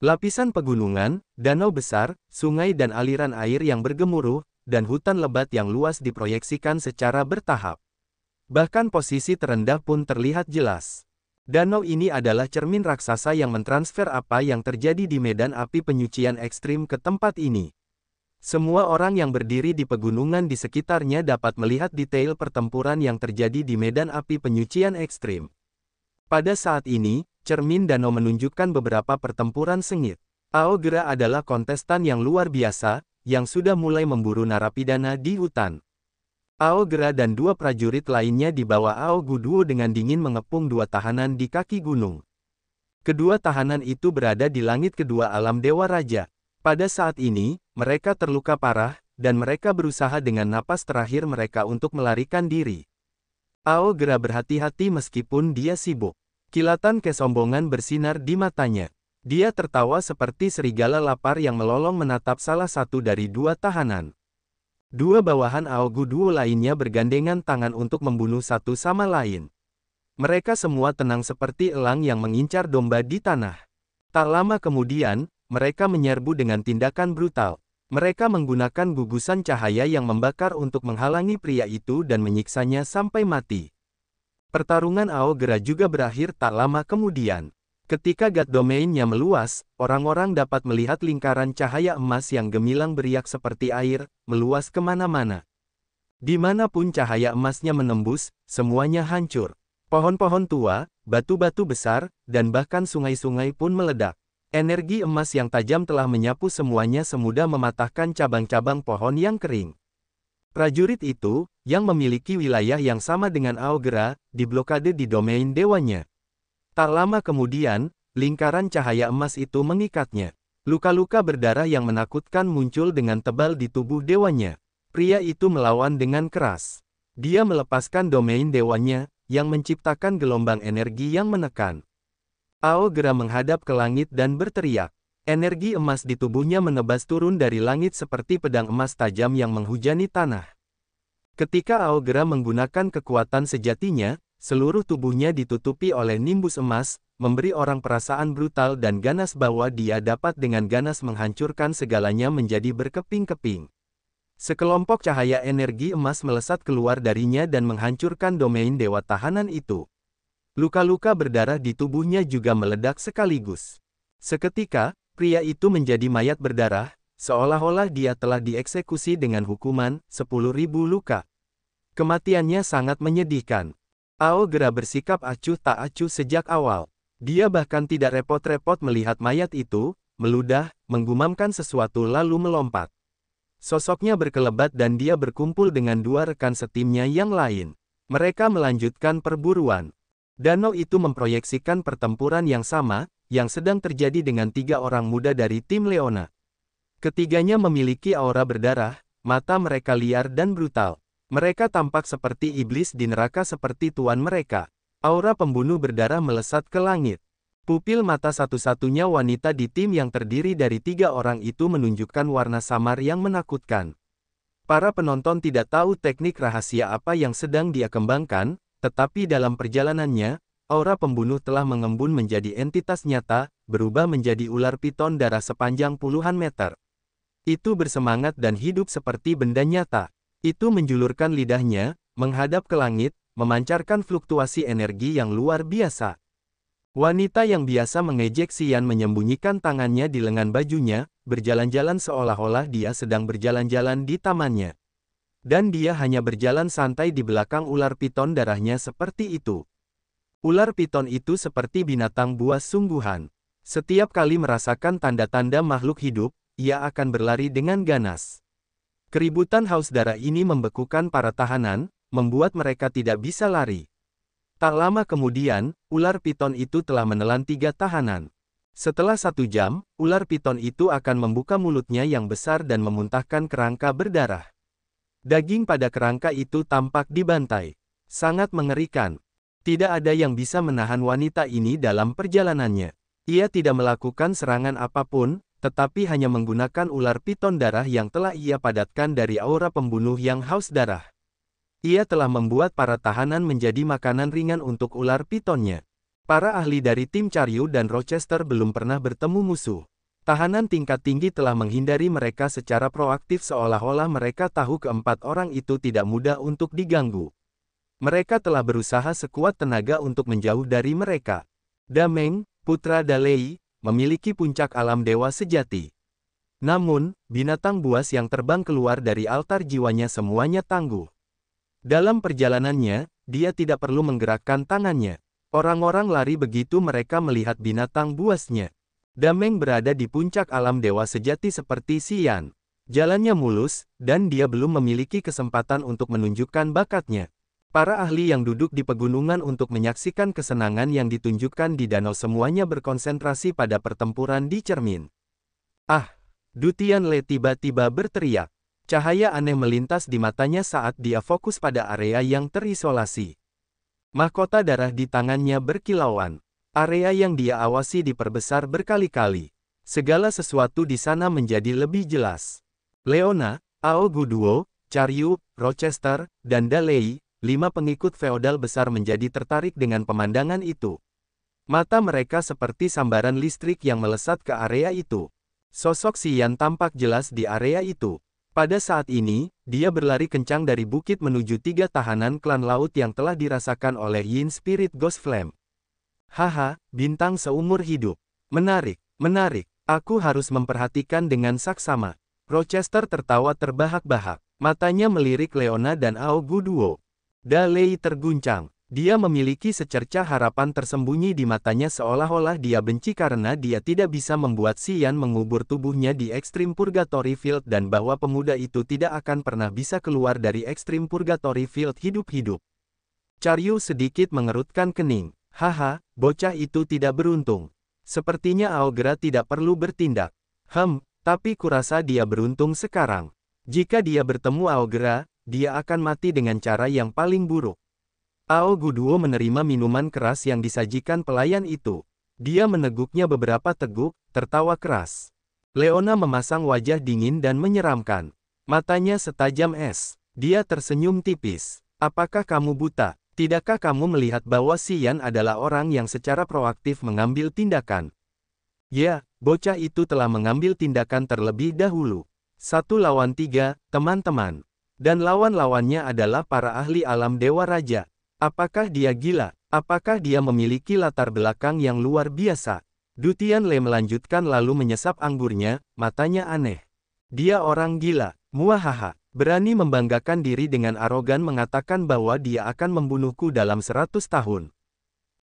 Lapisan pegunungan, danau besar, sungai dan aliran air yang bergemuruh, dan hutan lebat yang luas diproyeksikan secara bertahap. Bahkan posisi terendah pun terlihat jelas. Danau ini adalah cermin raksasa yang mentransfer apa yang terjadi di medan api penyucian ekstrim ke tempat ini. Semua orang yang berdiri di pegunungan di sekitarnya dapat melihat detail pertempuran yang terjadi di medan api penyucian ekstrim. Pada saat ini, cermin danau menunjukkan beberapa pertempuran sengit. Aogera adalah kontestan yang luar biasa, yang sudah mulai memburu narapidana di hutan. Aogera dan dua prajurit lainnya dibawa bawah dengan dingin mengepung dua tahanan di kaki gunung. Kedua tahanan itu berada di langit kedua alam Dewa Raja. Pada saat ini, mereka terluka parah, dan mereka berusaha dengan napas terakhir mereka untuk melarikan diri. Ao gerah berhati-hati meskipun dia sibuk. Kilatan kesombongan bersinar di matanya. Dia tertawa seperti serigala lapar yang melolong menatap salah satu dari dua tahanan. Dua bawahan Ao Duo lainnya bergandengan tangan untuk membunuh satu sama lain. Mereka semua tenang seperti elang yang mengincar domba di tanah. Tak lama kemudian, mereka menyerbu dengan tindakan brutal. Mereka menggunakan gugusan cahaya yang membakar untuk menghalangi pria itu dan menyiksanya sampai mati. Pertarungan Aogera juga berakhir tak lama kemudian. Ketika God Domainnya meluas, orang-orang dapat melihat lingkaran cahaya emas yang gemilang beriak seperti air, meluas kemana-mana. Dimanapun cahaya emasnya menembus, semuanya hancur. Pohon-pohon tua, batu-batu besar, dan bahkan sungai-sungai pun meledak. Energi emas yang tajam telah menyapu semuanya semudah mematahkan cabang-cabang pohon yang kering. Prajurit itu, yang memiliki wilayah yang sama dengan Aogera, diblokade di domain dewanya. Tak lama kemudian, lingkaran cahaya emas itu mengikatnya. Luka-luka berdarah yang menakutkan muncul dengan tebal di tubuh dewanya. Pria itu melawan dengan keras. Dia melepaskan domain dewanya, yang menciptakan gelombang energi yang menekan. Ao Gera menghadap ke langit dan berteriak. Energi emas di tubuhnya menebas turun dari langit seperti pedang emas tajam yang menghujani tanah. Ketika Ao Gera menggunakan kekuatan sejatinya, seluruh tubuhnya ditutupi oleh nimbus emas, memberi orang perasaan brutal dan ganas bahwa dia dapat dengan ganas menghancurkan segalanya menjadi berkeping-keping. Sekelompok cahaya energi emas melesat keluar darinya dan menghancurkan domain dewa tahanan itu. Luka-luka berdarah di tubuhnya juga meledak sekaligus. Seketika, pria itu menjadi mayat berdarah, seolah-olah dia telah dieksekusi dengan hukuman 10.000 luka. Kematiannya sangat menyedihkan. Ao gerak bersikap acuh tak acuh sejak awal. Dia bahkan tidak repot-repot melihat mayat itu, meludah, menggumamkan sesuatu lalu melompat. Sosoknya berkelebat dan dia berkumpul dengan dua rekan setimnya yang lain. Mereka melanjutkan perburuan. Danau itu memproyeksikan pertempuran yang sama, yang sedang terjadi dengan tiga orang muda dari tim Leona. Ketiganya memiliki aura berdarah, mata mereka liar dan brutal. Mereka tampak seperti iblis di neraka seperti tuan mereka. Aura pembunuh berdarah melesat ke langit. Pupil mata satu-satunya wanita di tim yang terdiri dari tiga orang itu menunjukkan warna samar yang menakutkan. Para penonton tidak tahu teknik rahasia apa yang sedang dia kembangkan, tetapi dalam perjalanannya, aura pembunuh telah mengembun menjadi entitas nyata, berubah menjadi ular piton darah sepanjang puluhan meter. Itu bersemangat dan hidup seperti benda nyata. Itu menjulurkan lidahnya, menghadap ke langit, memancarkan fluktuasi energi yang luar biasa. Wanita yang biasa mengejek Sian menyembunyikan tangannya di lengan bajunya, berjalan-jalan seolah-olah dia sedang berjalan-jalan di tamannya. Dan dia hanya berjalan santai di belakang ular piton darahnya seperti itu. Ular piton itu seperti binatang buas sungguhan. Setiap kali merasakan tanda-tanda makhluk hidup, ia akan berlari dengan ganas. Keributan haus darah ini membekukan para tahanan, membuat mereka tidak bisa lari. Tak lama kemudian, ular piton itu telah menelan tiga tahanan. Setelah satu jam, ular piton itu akan membuka mulutnya yang besar dan memuntahkan kerangka berdarah. Daging pada kerangka itu tampak dibantai. Sangat mengerikan. Tidak ada yang bisa menahan wanita ini dalam perjalanannya. Ia tidak melakukan serangan apapun, tetapi hanya menggunakan ular piton darah yang telah ia padatkan dari aura pembunuh yang haus darah. Ia telah membuat para tahanan menjadi makanan ringan untuk ular pitonnya. Para ahli dari tim Caryu dan Rochester belum pernah bertemu musuh. Tahanan tingkat tinggi telah menghindari mereka secara proaktif seolah-olah mereka tahu keempat orang itu tidak mudah untuk diganggu. Mereka telah berusaha sekuat tenaga untuk menjauh dari mereka. Dameng, putra Dalei, memiliki puncak alam dewa sejati. Namun, binatang buas yang terbang keluar dari altar jiwanya semuanya tangguh. Dalam perjalanannya, dia tidak perlu menggerakkan tangannya. Orang-orang lari begitu mereka melihat binatang buasnya. Dameng berada di puncak alam dewa sejati seperti Sian. Jalannya mulus, dan dia belum memiliki kesempatan untuk menunjukkan bakatnya. Para ahli yang duduk di pegunungan untuk menyaksikan kesenangan yang ditunjukkan di danau semuanya berkonsentrasi pada pertempuran di cermin. Ah! Dutian Le tiba-tiba berteriak. Cahaya aneh melintas di matanya saat dia fokus pada area yang terisolasi. Mahkota darah di tangannya berkilauan. Area yang dia awasi diperbesar berkali-kali. Segala sesuatu di sana menjadi lebih jelas. Leona, Ao Guduo, Charyu, Rochester, dan Dalei, lima pengikut feodal besar menjadi tertarik dengan pemandangan itu. Mata mereka seperti sambaran listrik yang melesat ke area itu. Sosok Xian tampak jelas di area itu. Pada saat ini, dia berlari kencang dari bukit menuju tiga tahanan klan laut yang telah dirasakan oleh Yin Spirit Ghost Flame. Haha, bintang seumur hidup. Menarik, menarik. Aku harus memperhatikan dengan saksama. Rochester tertawa terbahak-bahak. Matanya melirik Leona dan Aogu Duo. Dalei terguncang. Dia memiliki secerca harapan tersembunyi di matanya seolah-olah dia benci karena dia tidak bisa membuat Sian mengubur tubuhnya di Ekstrim Purgatory Field dan bahwa pemuda itu tidak akan pernah bisa keluar dari Ekstrim Purgatory Field hidup-hidup. Caryu sedikit mengerutkan kening. Haha, bocah itu tidak beruntung. Sepertinya Aogra tidak perlu bertindak. Hem, tapi kurasa dia beruntung sekarang. Jika dia bertemu Aogra, dia akan mati dengan cara yang paling buruk. Ao Guduo menerima minuman keras yang disajikan pelayan itu. Dia meneguknya beberapa teguk, tertawa keras. Leona memasang wajah dingin dan menyeramkan. Matanya setajam es. Dia tersenyum tipis. Apakah kamu buta? Tidakkah kamu melihat bahwa Xian adalah orang yang secara proaktif mengambil tindakan? Ya, bocah itu telah mengambil tindakan terlebih dahulu. Satu lawan tiga, teman-teman. Dan lawan-lawannya adalah para ahli alam Dewa Raja. Apakah dia gila? Apakah dia memiliki latar belakang yang luar biasa? Dutian Le melanjutkan lalu menyesap anggurnya, matanya aneh. Dia orang gila, muahaha. Berani membanggakan diri dengan arogan mengatakan bahwa dia akan membunuhku dalam seratus tahun.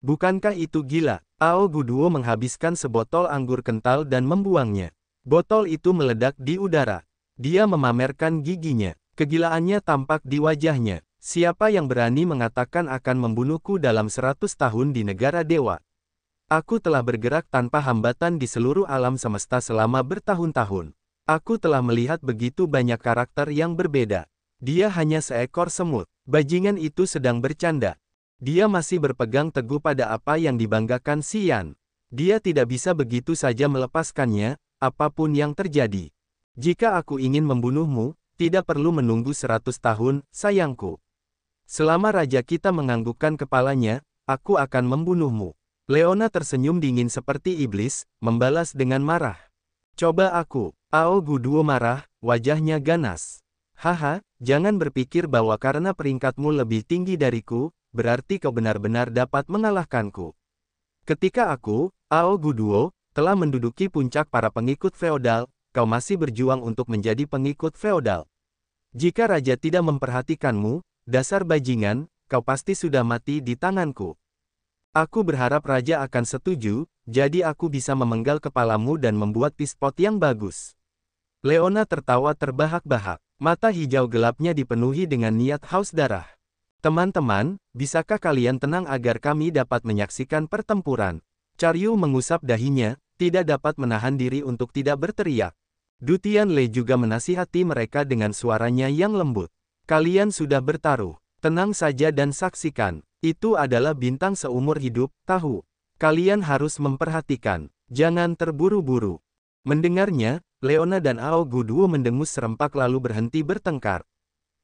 Bukankah itu gila? Ao Guduo menghabiskan sebotol anggur kental dan membuangnya. Botol itu meledak di udara. Dia memamerkan giginya. Kegilaannya tampak di wajahnya. Siapa yang berani mengatakan akan membunuhku dalam seratus tahun di negara dewa? Aku telah bergerak tanpa hambatan di seluruh alam semesta selama bertahun-tahun. Aku telah melihat begitu banyak karakter yang berbeda. Dia hanya seekor semut. Bajingan itu sedang bercanda. Dia masih berpegang teguh pada apa yang dibanggakan Sian. Dia tidak bisa begitu saja melepaskannya, apapun yang terjadi. Jika aku ingin membunuhmu, tidak perlu menunggu seratus tahun, sayangku. Selama raja kita menganggukkan kepalanya, aku akan membunuhmu. Leona tersenyum dingin seperti iblis, membalas dengan marah. Coba aku. Ao Guduo marah, wajahnya ganas. Haha, jangan berpikir bahwa karena peringkatmu lebih tinggi dariku, berarti kau benar-benar dapat mengalahkanku. Ketika aku, Ao Guduo, telah menduduki puncak para pengikut feodal, kau masih berjuang untuk menjadi pengikut feodal. Jika raja tidak memperhatikanmu, dasar bajingan, kau pasti sudah mati di tanganku. Aku berharap raja akan setuju, jadi aku bisa memenggal kepalamu dan membuat pispot yang bagus. Leona tertawa terbahak-bahak. Mata hijau gelapnya dipenuhi dengan niat haus darah. Teman-teman, bisakah kalian tenang agar kami dapat menyaksikan pertempuran? Caryu mengusap dahinya, tidak dapat menahan diri untuk tidak berteriak. Dutian Le juga menasihati mereka dengan suaranya yang lembut. Kalian sudah bertaruh, tenang saja dan saksikan. Itu adalah bintang seumur hidup, tahu. Kalian harus memperhatikan, jangan terburu-buru. Mendengarnya, Leona dan Ao Guduo mendengus serempak lalu berhenti bertengkar.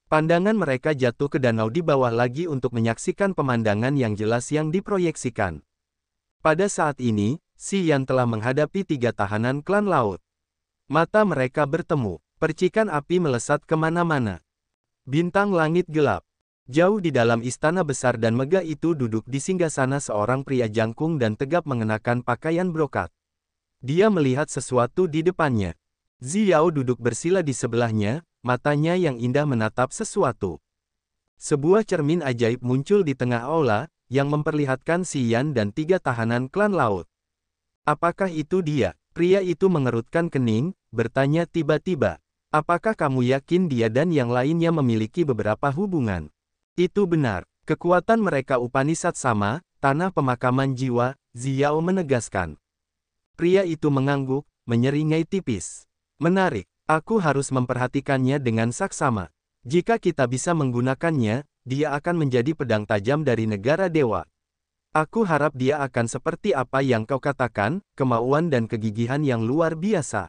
Pandangan mereka jatuh ke danau di bawah lagi untuk menyaksikan pemandangan yang jelas yang diproyeksikan. Pada saat ini, Si Yan telah menghadapi tiga tahanan klan laut. Mata mereka bertemu, percikan api melesat kemana-mana. Bintang langit gelap, Jauh di dalam istana besar dan megah itu duduk di singgasana seorang pria jangkung dan tegap mengenakan pakaian brokat. Dia melihat sesuatu di depannya. Ziyao duduk bersila di sebelahnya, matanya yang indah menatap sesuatu. Sebuah cermin ajaib muncul di tengah aula, yang memperlihatkan Yan dan tiga tahanan klan laut. Apakah itu dia? Pria itu mengerutkan kening, bertanya tiba-tiba. Apakah kamu yakin dia dan yang lainnya memiliki beberapa hubungan? Itu benar. Kekuatan mereka Upanisat sama, tanah pemakaman jiwa, Ziao menegaskan. Pria itu mengangguk, menyeringai tipis. Menarik, aku harus memperhatikannya dengan saksama. Jika kita bisa menggunakannya, dia akan menjadi pedang tajam dari negara dewa. Aku harap dia akan seperti apa yang kau katakan, kemauan dan kegigihan yang luar biasa.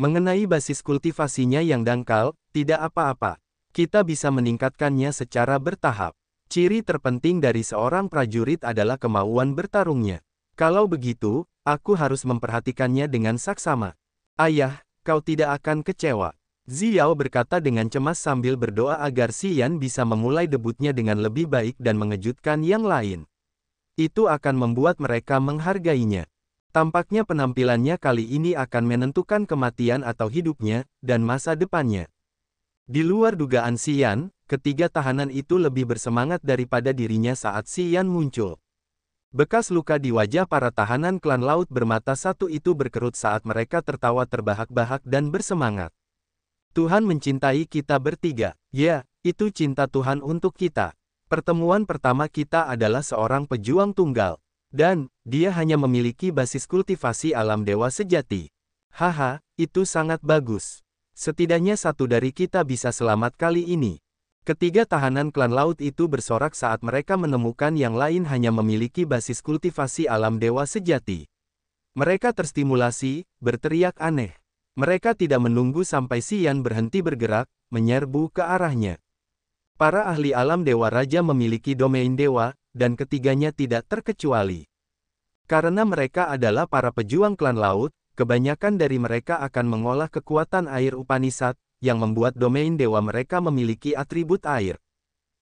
Mengenai basis kultivasinya yang dangkal, tidak apa-apa kita bisa meningkatkannya secara bertahap. Ciri terpenting dari seorang prajurit adalah kemauan bertarungnya. Kalau begitu, aku harus memperhatikannya dengan saksama. Ayah, kau tidak akan kecewa. Ziyao berkata dengan cemas sambil berdoa agar Xian bisa memulai debutnya dengan lebih baik dan mengejutkan yang lain. Itu akan membuat mereka menghargainya. Tampaknya penampilannya kali ini akan menentukan kematian atau hidupnya, dan masa depannya. Di luar dugaan Sian, ketiga tahanan itu lebih bersemangat daripada dirinya saat Sian muncul. Bekas luka di wajah para tahanan klan laut bermata satu itu berkerut saat mereka tertawa terbahak-bahak dan bersemangat. Tuhan mencintai kita bertiga, ya, itu cinta Tuhan untuk kita. Pertemuan pertama kita adalah seorang pejuang tunggal. Dan, dia hanya memiliki basis kultivasi alam dewa sejati. Haha, itu sangat bagus. Setidaknya satu dari kita bisa selamat kali ini. Ketiga tahanan klan laut itu bersorak saat mereka menemukan yang lain hanya memiliki basis kultivasi alam dewa sejati. Mereka terstimulasi, berteriak aneh. Mereka tidak menunggu sampai Sian berhenti bergerak, menyerbu ke arahnya. Para ahli alam dewa raja memiliki domain dewa, dan ketiganya tidak terkecuali. Karena mereka adalah para pejuang klan laut, kebanyakan dari mereka akan mengolah kekuatan air Upanisad, yang membuat domain dewa mereka memiliki atribut air.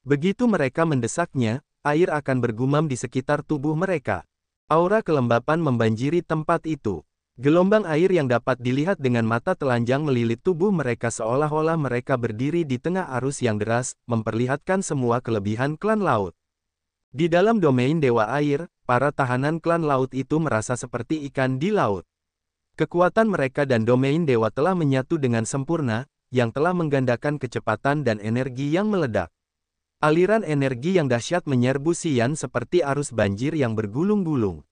Begitu mereka mendesaknya, air akan bergumam di sekitar tubuh mereka. Aura kelembapan membanjiri tempat itu. Gelombang air yang dapat dilihat dengan mata telanjang melilit tubuh mereka seolah-olah mereka berdiri di tengah arus yang deras, memperlihatkan semua kelebihan klan laut. Di dalam domain Dewa Air, para tahanan klan laut itu merasa seperti ikan di laut. Kekuatan mereka dan domain dewa telah menyatu dengan sempurna, yang telah menggandakan kecepatan dan energi yang meledak. Aliran energi yang dahsyat menyerbu Sian seperti arus banjir yang bergulung-gulung.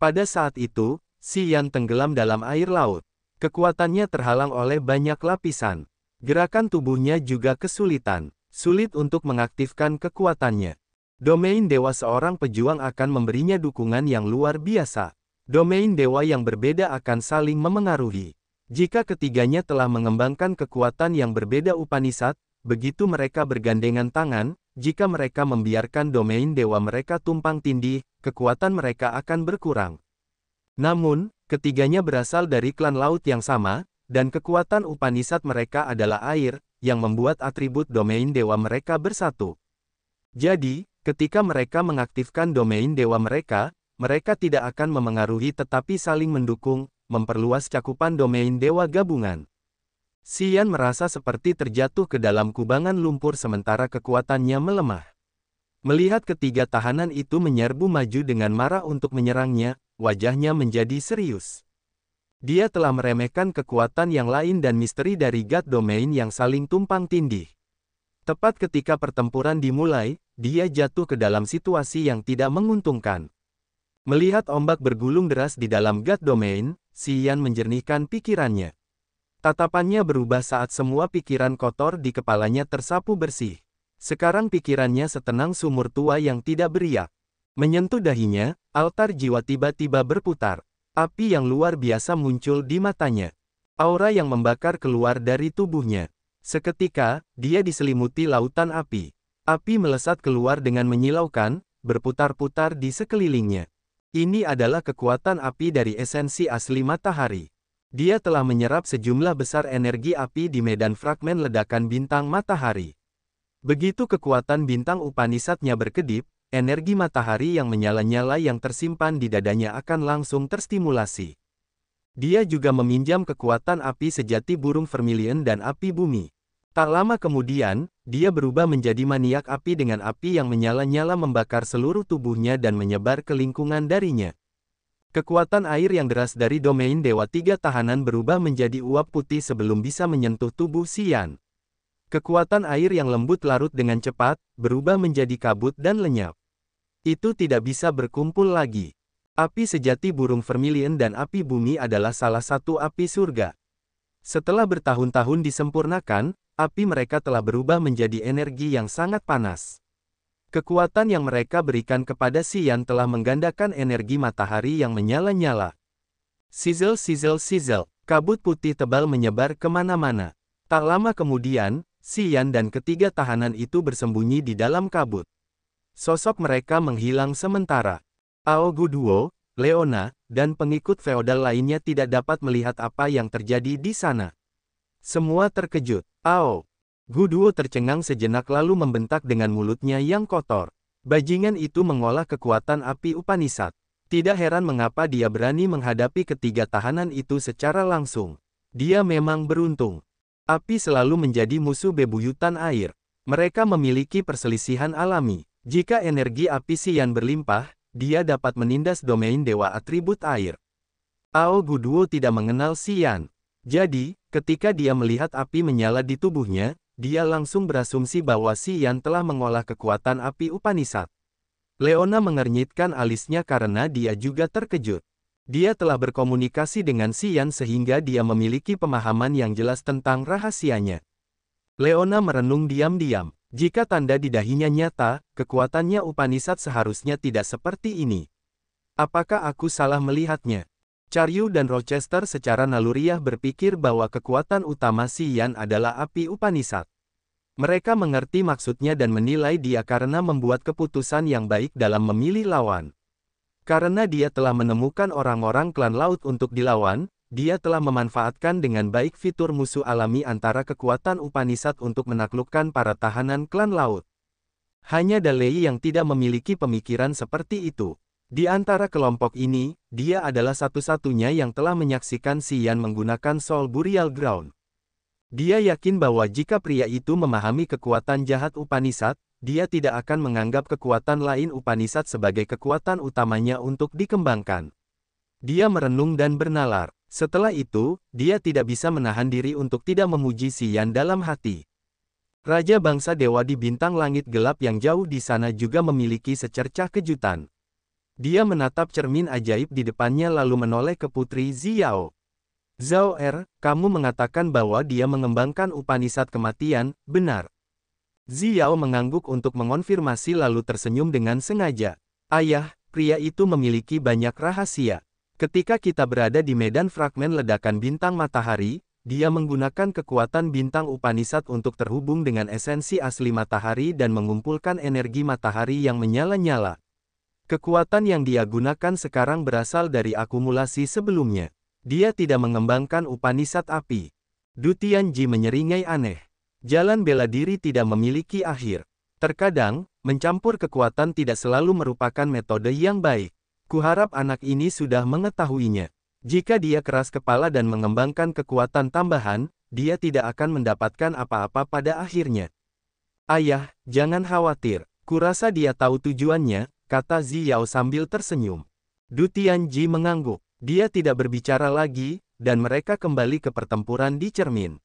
Pada saat itu, Sian tenggelam dalam air laut. Kekuatannya terhalang oleh banyak lapisan. Gerakan tubuhnya juga kesulitan, sulit untuk mengaktifkan kekuatannya. Domain dewa seorang pejuang akan memberinya dukungan yang luar biasa domain dewa yang berbeda akan saling memengaruhi. Jika ketiganya telah mengembangkan kekuatan yang berbeda Upanisad, begitu mereka bergandengan tangan, jika mereka membiarkan domain dewa mereka tumpang tindih, kekuatan mereka akan berkurang. Namun, ketiganya berasal dari klan laut yang sama, dan kekuatan Upanisad mereka adalah air, yang membuat atribut domain dewa mereka bersatu. Jadi, ketika mereka mengaktifkan domain dewa mereka, mereka tidak akan memengaruhi tetapi saling mendukung, memperluas cakupan domain dewa gabungan. Sian merasa seperti terjatuh ke dalam kubangan lumpur sementara kekuatannya melemah. Melihat ketiga tahanan itu menyerbu maju dengan marah untuk menyerangnya, wajahnya menjadi serius. Dia telah meremehkan kekuatan yang lain dan misteri dari God Domain yang saling tumpang tindih. Tepat ketika pertempuran dimulai, dia jatuh ke dalam situasi yang tidak menguntungkan. Melihat ombak bergulung deras di dalam God Domain, Yan menjernihkan pikirannya. Tatapannya berubah saat semua pikiran kotor di kepalanya tersapu bersih. Sekarang pikirannya setenang sumur tua yang tidak beriak. Menyentuh dahinya, altar jiwa tiba-tiba berputar. Api yang luar biasa muncul di matanya. Aura yang membakar keluar dari tubuhnya. Seketika, dia diselimuti lautan api. Api melesat keluar dengan menyilaukan, berputar-putar di sekelilingnya. Ini adalah kekuatan api dari esensi asli matahari. Dia telah menyerap sejumlah besar energi api di medan fragmen ledakan bintang matahari. Begitu kekuatan bintang Upanisatnya berkedip, energi matahari yang menyala-nyala yang tersimpan di dadanya akan langsung terstimulasi. Dia juga meminjam kekuatan api sejati burung vermilion dan api bumi. Tak lama kemudian, dia berubah menjadi maniak api dengan api yang menyala-nyala membakar seluruh tubuhnya dan menyebar ke lingkungan darinya. Kekuatan air yang deras dari domain Dewa Tiga Tahanan berubah menjadi uap putih sebelum bisa menyentuh tubuh Sian. Kekuatan air yang lembut larut dengan cepat, berubah menjadi kabut dan lenyap. Itu tidak bisa berkumpul lagi. Api sejati burung vermilion dan api bumi adalah salah satu api surga. Setelah bertahun-tahun disempurnakan, api mereka telah berubah menjadi energi yang sangat panas. Kekuatan yang mereka berikan kepada Sian telah menggandakan energi matahari yang menyala-nyala. Sizzle sizzle sizzle, kabut putih tebal menyebar kemana-mana. Tak lama kemudian, Sian dan ketiga tahanan itu bersembunyi di dalam kabut. Sosok mereka menghilang sementara. Ao Guduo, Leona, dan pengikut feodal lainnya tidak dapat melihat apa yang terjadi di sana. Semua terkejut. Ao! Guduo tercengang sejenak lalu membentak dengan mulutnya yang kotor. Bajingan itu mengolah kekuatan api upanisat. Tidak heran mengapa dia berani menghadapi ketiga tahanan itu secara langsung. Dia memang beruntung. Api selalu menjadi musuh bebuyutan air. Mereka memiliki perselisihan alami. Jika energi api sian berlimpah, dia dapat menindas domain dewa atribut air. Ao Guduo tidak mengenal sian. Jadi, ketika dia melihat api menyala di tubuhnya, dia langsung berasumsi bahwa Si Yan telah mengolah kekuatan api Upanisat. Leona mengernyitkan alisnya karena dia juga terkejut. Dia telah berkomunikasi dengan Si Yan sehingga dia memiliki pemahaman yang jelas tentang rahasianya. Leona merenung diam-diam. Jika tanda di dahinya nyata, kekuatannya Upanisat seharusnya tidak seperti ini. Apakah aku salah melihatnya? Charyu dan Rochester secara naluriah berpikir bahwa kekuatan utama Yan adalah api upanisat. Mereka mengerti maksudnya dan menilai dia karena membuat keputusan yang baik dalam memilih lawan. Karena dia telah menemukan orang-orang klan laut untuk dilawan, dia telah memanfaatkan dengan baik fitur musuh alami antara kekuatan upanisat untuk menaklukkan para tahanan klan laut. Hanya Dalei yang tidak memiliki pemikiran seperti itu. Di antara kelompok ini, dia adalah satu-satunya yang telah menyaksikan Yan menggunakan Soul Burial Ground. Dia yakin bahwa jika pria itu memahami kekuatan jahat Upanisat, dia tidak akan menganggap kekuatan lain Upanisat sebagai kekuatan utamanya untuk dikembangkan. Dia merenung dan bernalar. Setelah itu, dia tidak bisa menahan diri untuk tidak memuji Yan dalam hati. Raja bangsa dewa di bintang langit gelap yang jauh di sana juga memiliki secercah kejutan. Dia menatap cermin ajaib di depannya lalu menoleh ke putri Ziyao. Zhao Er, kamu mengatakan bahwa dia mengembangkan Upanisat kematian, benar. Ziyao mengangguk untuk mengonfirmasi lalu tersenyum dengan sengaja. Ayah, pria itu memiliki banyak rahasia. Ketika kita berada di medan fragmen ledakan bintang matahari, dia menggunakan kekuatan bintang Upanisat untuk terhubung dengan esensi asli matahari dan mengumpulkan energi matahari yang menyala-nyala. Kekuatan yang dia gunakan sekarang berasal dari akumulasi sebelumnya. Dia tidak mengembangkan Upanisat api. Dutian Ji menyeringai aneh. Jalan bela diri tidak memiliki akhir. Terkadang, mencampur kekuatan tidak selalu merupakan metode yang baik. Kuharap anak ini sudah mengetahuinya. Jika dia keras kepala dan mengembangkan kekuatan tambahan, dia tidak akan mendapatkan apa-apa pada akhirnya. Ayah, jangan khawatir. Kurasa dia tahu tujuannya, kata Ziyao sambil tersenyum. Du Ji mengangguk. Dia tidak berbicara lagi, dan mereka kembali ke pertempuran di cermin.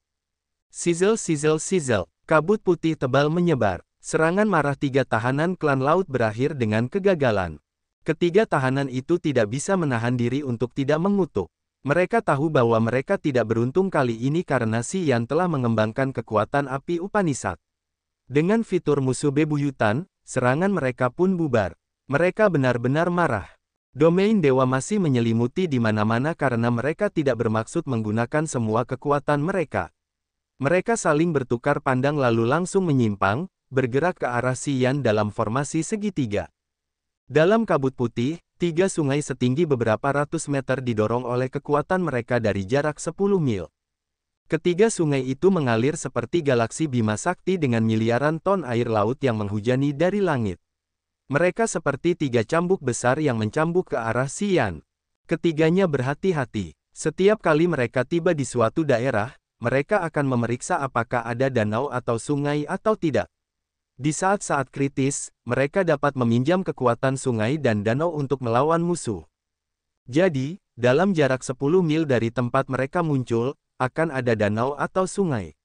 Sizzle sizzle sizzle, kabut putih tebal menyebar. Serangan marah tiga tahanan klan laut berakhir dengan kegagalan. Ketiga tahanan itu tidak bisa menahan diri untuk tidak mengutuk. Mereka tahu bahwa mereka tidak beruntung kali ini karena Si Yan telah mengembangkan kekuatan api Upanisat. Dengan fitur musuh bebuyutan, serangan mereka pun bubar. Mereka benar-benar marah. Domain dewa masih menyelimuti di mana-mana karena mereka tidak bermaksud menggunakan semua kekuatan mereka. Mereka saling bertukar pandang lalu langsung menyimpang, bergerak ke arah Sian dalam formasi segitiga. Dalam kabut putih, tiga sungai setinggi beberapa ratus meter didorong oleh kekuatan mereka dari jarak 10 mil. Ketiga sungai itu mengalir seperti galaksi Bima Sakti dengan miliaran ton air laut yang menghujani dari langit. Mereka seperti tiga cambuk besar yang mencambuk ke arah Sian. Ketiganya berhati-hati. Setiap kali mereka tiba di suatu daerah, mereka akan memeriksa apakah ada danau atau sungai atau tidak. Di saat-saat kritis, mereka dapat meminjam kekuatan sungai dan danau untuk melawan musuh. Jadi, dalam jarak 10 mil dari tempat mereka muncul, akan ada danau atau sungai.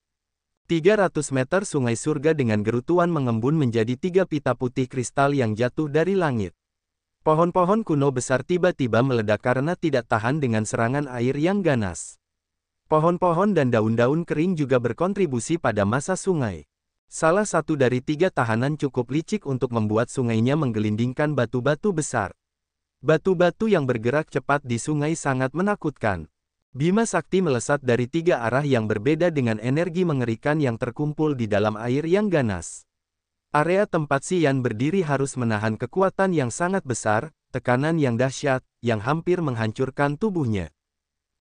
300 meter sungai surga dengan gerutuan mengembun menjadi tiga pita putih kristal yang jatuh dari langit. Pohon-pohon kuno besar tiba-tiba meledak karena tidak tahan dengan serangan air yang ganas. Pohon-pohon dan daun-daun kering juga berkontribusi pada masa sungai. Salah satu dari tiga tahanan cukup licik untuk membuat sungainya menggelindingkan batu-batu besar. Batu-batu yang bergerak cepat di sungai sangat menakutkan. Bima Sakti melesat dari tiga arah yang berbeda dengan energi mengerikan yang terkumpul di dalam air yang ganas. Area tempat Sian berdiri harus menahan kekuatan yang sangat besar, tekanan yang dahsyat, yang hampir menghancurkan tubuhnya.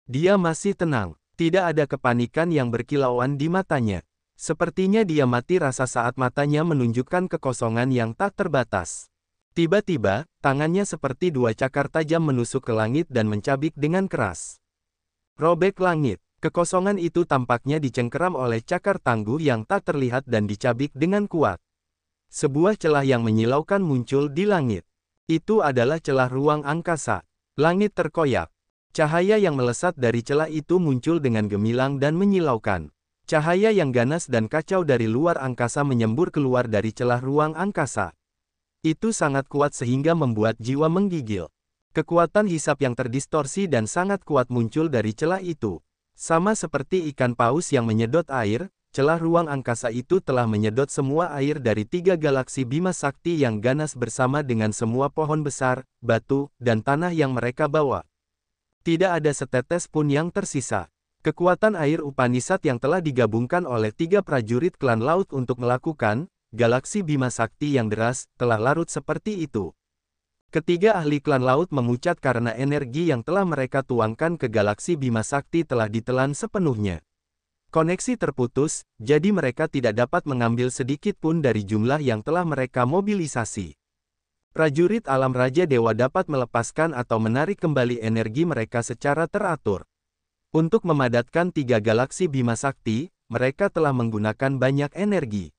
Dia masih tenang, tidak ada kepanikan yang berkilauan di matanya. Sepertinya dia mati rasa saat matanya menunjukkan kekosongan yang tak terbatas. Tiba-tiba, tangannya seperti dua cakar tajam menusuk ke langit dan mencabik dengan keras. Robek langit. Kekosongan itu tampaknya dicengkeram oleh cakar tangguh yang tak terlihat dan dicabik dengan kuat. Sebuah celah yang menyilaukan muncul di langit. Itu adalah celah ruang angkasa. Langit terkoyak. Cahaya yang melesat dari celah itu muncul dengan gemilang dan menyilaukan. Cahaya yang ganas dan kacau dari luar angkasa menyembur keluar dari celah ruang angkasa. Itu sangat kuat sehingga membuat jiwa menggigil. Kekuatan hisap yang terdistorsi dan sangat kuat muncul dari celah itu. Sama seperti ikan paus yang menyedot air, celah ruang angkasa itu telah menyedot semua air dari tiga galaksi Bima Sakti yang ganas bersama dengan semua pohon besar, batu, dan tanah yang mereka bawa. Tidak ada setetes pun yang tersisa. Kekuatan air Upanisad yang telah digabungkan oleh tiga prajurit klan laut untuk melakukan, galaksi Bima Sakti yang deras, telah larut seperti itu. Ketiga ahli klan laut memucat karena energi yang telah mereka tuangkan ke galaksi Bima Sakti telah ditelan sepenuhnya. Koneksi terputus, jadi mereka tidak dapat mengambil sedikit pun dari jumlah yang telah mereka mobilisasi. Prajurit alam Raja Dewa dapat melepaskan atau menarik kembali energi mereka secara teratur. Untuk memadatkan tiga galaksi Bima Sakti, mereka telah menggunakan banyak energi.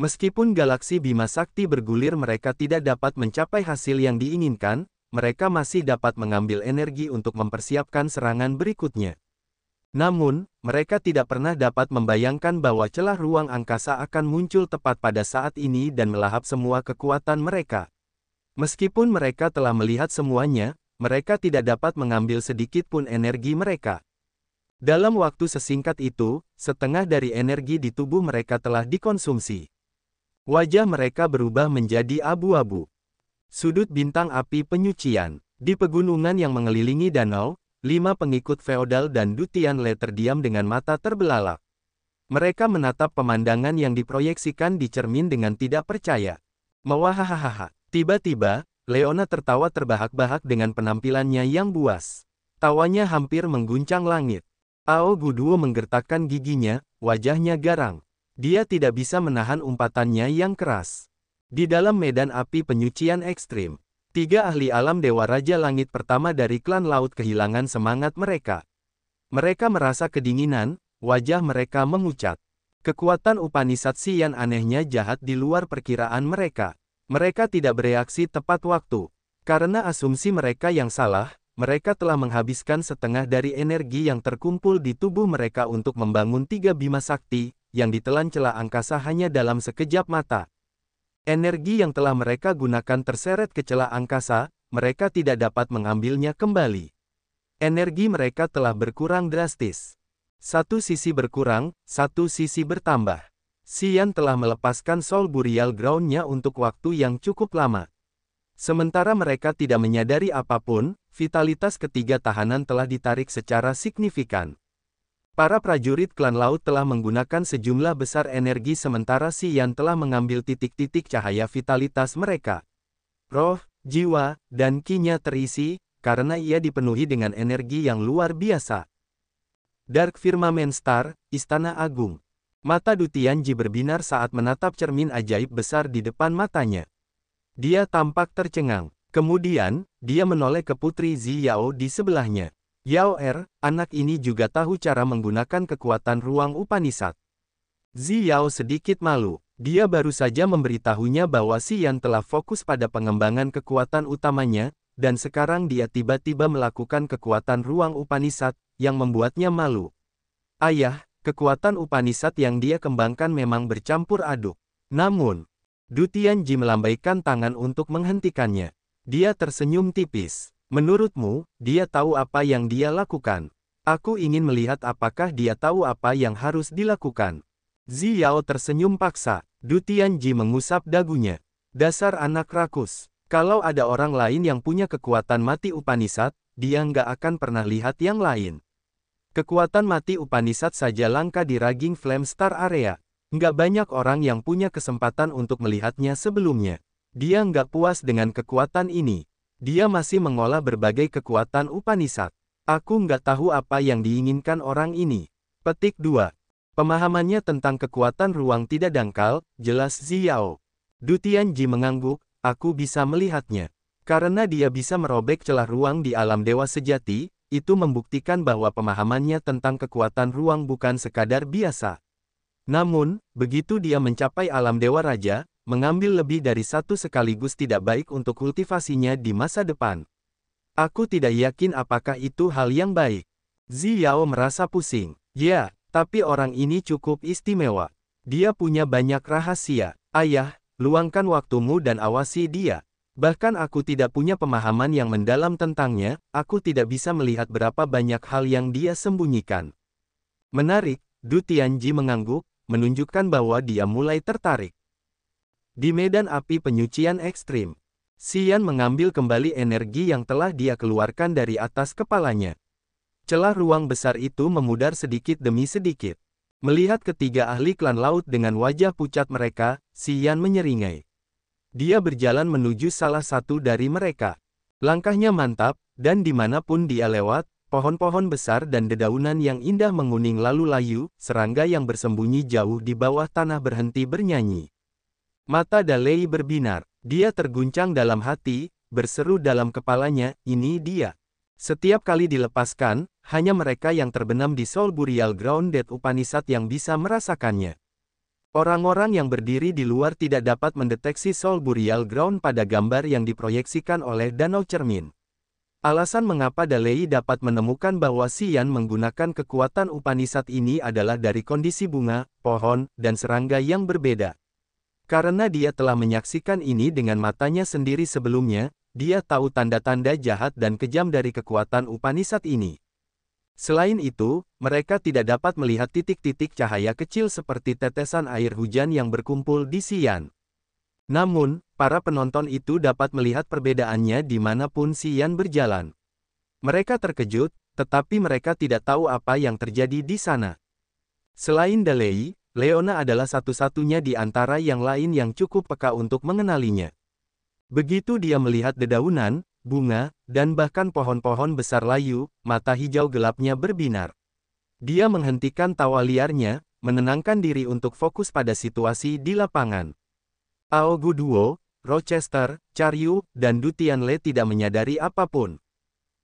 Meskipun galaksi Bima Sakti bergulir mereka tidak dapat mencapai hasil yang diinginkan, mereka masih dapat mengambil energi untuk mempersiapkan serangan berikutnya. Namun, mereka tidak pernah dapat membayangkan bahwa celah ruang angkasa akan muncul tepat pada saat ini dan melahap semua kekuatan mereka. Meskipun mereka telah melihat semuanya, mereka tidak dapat mengambil sedikit pun energi mereka. Dalam waktu sesingkat itu, setengah dari energi di tubuh mereka telah dikonsumsi. Wajah mereka berubah menjadi abu-abu. Sudut bintang api penyucian. Di pegunungan yang mengelilingi danau, lima pengikut feodal dan dutian le terdiam dengan mata terbelalak. Mereka menatap pemandangan yang diproyeksikan di cermin dengan tidak percaya. Mewahahaha. Tiba-tiba, Leona tertawa terbahak-bahak dengan penampilannya yang buas. Tawanya hampir mengguncang langit. Ao Guduo menggertakkan giginya, wajahnya garang. Dia tidak bisa menahan umpatannya yang keras. Di dalam medan api penyucian ekstrim, tiga ahli alam Dewa Raja Langit pertama dari klan laut kehilangan semangat mereka. Mereka merasa kedinginan, wajah mereka mengucat. Kekuatan Upanisat yang anehnya jahat di luar perkiraan mereka. Mereka tidak bereaksi tepat waktu. Karena asumsi mereka yang salah, mereka telah menghabiskan setengah dari energi yang terkumpul di tubuh mereka untuk membangun tiga bima sakti, yang ditelan celah angkasa hanya dalam sekejap mata. Energi yang telah mereka gunakan terseret ke celah angkasa, mereka tidak dapat mengambilnya kembali. Energi mereka telah berkurang drastis. Satu sisi berkurang, satu sisi bertambah. Sian telah melepaskan Sol Burial Ground-nya untuk waktu yang cukup lama. Sementara mereka tidak menyadari apapun, vitalitas ketiga tahanan telah ditarik secara signifikan. Para prajurit klan laut telah menggunakan sejumlah besar energi sementara Si Yan telah mengambil titik-titik cahaya vitalitas mereka. Roh, jiwa, dan kinya terisi, karena ia dipenuhi dengan energi yang luar biasa. Dark Firmament Star, Istana Agung. Mata Dutianji berbinar saat menatap cermin ajaib besar di depan matanya. Dia tampak tercengang. Kemudian, dia menoleh ke Putri Ziyao di sebelahnya. Yao Er, anak ini juga tahu cara menggunakan kekuatan ruang Upanisat. Zi Yao sedikit malu. Dia baru saja memberitahunya bahwa Si Yan telah fokus pada pengembangan kekuatan utamanya, dan sekarang dia tiba-tiba melakukan kekuatan ruang Upanisat, yang membuatnya malu. Ayah, kekuatan Upanisat yang dia kembangkan memang bercampur aduk. Namun, Dutian Ji melambaikan tangan untuk menghentikannya. Dia tersenyum tipis. Menurutmu, dia tahu apa yang dia lakukan. Aku ingin melihat apakah dia tahu apa yang harus dilakukan. Ziyao tersenyum paksa. Dutian Ji mengusap dagunya. Dasar anak rakus. Kalau ada orang lain yang punya kekuatan mati Upanisat, dia nggak akan pernah lihat yang lain. Kekuatan mati Upanisat saja langka di Raging Flame Star Area. Nggak banyak orang yang punya kesempatan untuk melihatnya sebelumnya. Dia nggak puas dengan kekuatan ini. Dia masih mengolah berbagai kekuatan Upanisad. Aku nggak tahu apa yang diinginkan orang ini. Petik 2. Pemahamannya tentang kekuatan ruang tidak dangkal, jelas Ziyao. Ji mengangguk, aku bisa melihatnya. Karena dia bisa merobek celah ruang di alam dewa sejati, itu membuktikan bahwa pemahamannya tentang kekuatan ruang bukan sekadar biasa. Namun, begitu dia mencapai alam dewa raja, Mengambil lebih dari satu sekaligus tidak baik untuk kultivasinya di masa depan. Aku tidak yakin apakah itu hal yang baik. Ziyao merasa pusing. Ya, tapi orang ini cukup istimewa. Dia punya banyak rahasia. Ayah, luangkan waktumu dan awasi dia. Bahkan aku tidak punya pemahaman yang mendalam tentangnya, aku tidak bisa melihat berapa banyak hal yang dia sembunyikan. Menarik, Du Tianji mengangguk, menunjukkan bahwa dia mulai tertarik. Di medan api penyucian ekstrim, Sian mengambil kembali energi yang telah dia keluarkan dari atas kepalanya. Celah ruang besar itu memudar sedikit demi sedikit. Melihat ketiga ahli klan laut dengan wajah pucat mereka, Sian menyeringai. Dia berjalan menuju salah satu dari mereka. Langkahnya mantap, dan dimanapun dia lewat, pohon-pohon besar dan dedaunan yang indah menguning lalu layu, serangga yang bersembunyi jauh di bawah tanah berhenti bernyanyi. Mata Dalei berbinar, dia terguncang dalam hati, berseru dalam kepalanya, ini dia. Setiap kali dilepaskan, hanya mereka yang terbenam di Soul Burial Ground Dead Upanishad yang bisa merasakannya. Orang-orang yang berdiri di luar tidak dapat mendeteksi Soul Burial Ground pada gambar yang diproyeksikan oleh Danau Cermin. Alasan mengapa Dalei dapat menemukan bahwa Sian menggunakan kekuatan Upanishad ini adalah dari kondisi bunga, pohon, dan serangga yang berbeda. Karena dia telah menyaksikan ini dengan matanya sendiri sebelumnya, dia tahu tanda-tanda jahat dan kejam dari kekuatan Upanisat ini. Selain itu, mereka tidak dapat melihat titik-titik cahaya kecil seperti tetesan air hujan yang berkumpul di Sian. Namun, para penonton itu dapat melihat perbedaannya di dimanapun Sian berjalan. Mereka terkejut, tetapi mereka tidak tahu apa yang terjadi di sana. Selain Dalei, Leona adalah satu-satunya di antara yang lain yang cukup peka untuk mengenalinya. Begitu dia melihat dedaunan, bunga, dan bahkan pohon-pohon besar layu, mata hijau gelapnya berbinar. Dia menghentikan tawa liarnya, menenangkan diri untuk fokus pada situasi di lapangan. Aogu Duo, Rochester, Charyu, dan Le tidak menyadari apapun.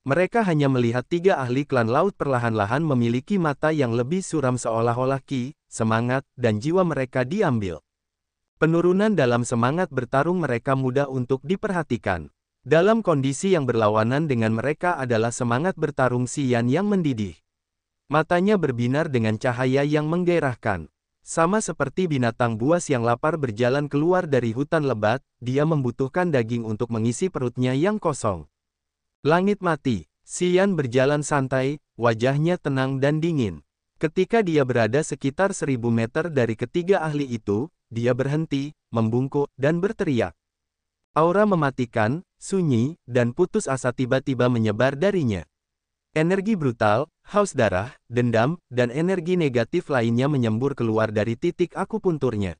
Mereka hanya melihat tiga ahli klan laut perlahan-lahan memiliki mata yang lebih suram seolah-olah Ki, semangat, dan jiwa mereka diambil. Penurunan dalam semangat bertarung mereka mudah untuk diperhatikan. Dalam kondisi yang berlawanan dengan mereka adalah semangat bertarung Sian yang mendidih. Matanya berbinar dengan cahaya yang menggairahkan. Sama seperti binatang buas yang lapar berjalan keluar dari hutan lebat, dia membutuhkan daging untuk mengisi perutnya yang kosong. Langit mati, Sian berjalan santai, wajahnya tenang dan dingin. Ketika dia berada sekitar seribu meter dari ketiga ahli itu, dia berhenti, membungkuk, dan berteriak. Aura mematikan, sunyi, dan putus asa tiba-tiba menyebar darinya. Energi brutal, haus darah, dendam, dan energi negatif lainnya menyembur keluar dari titik akupunturnya.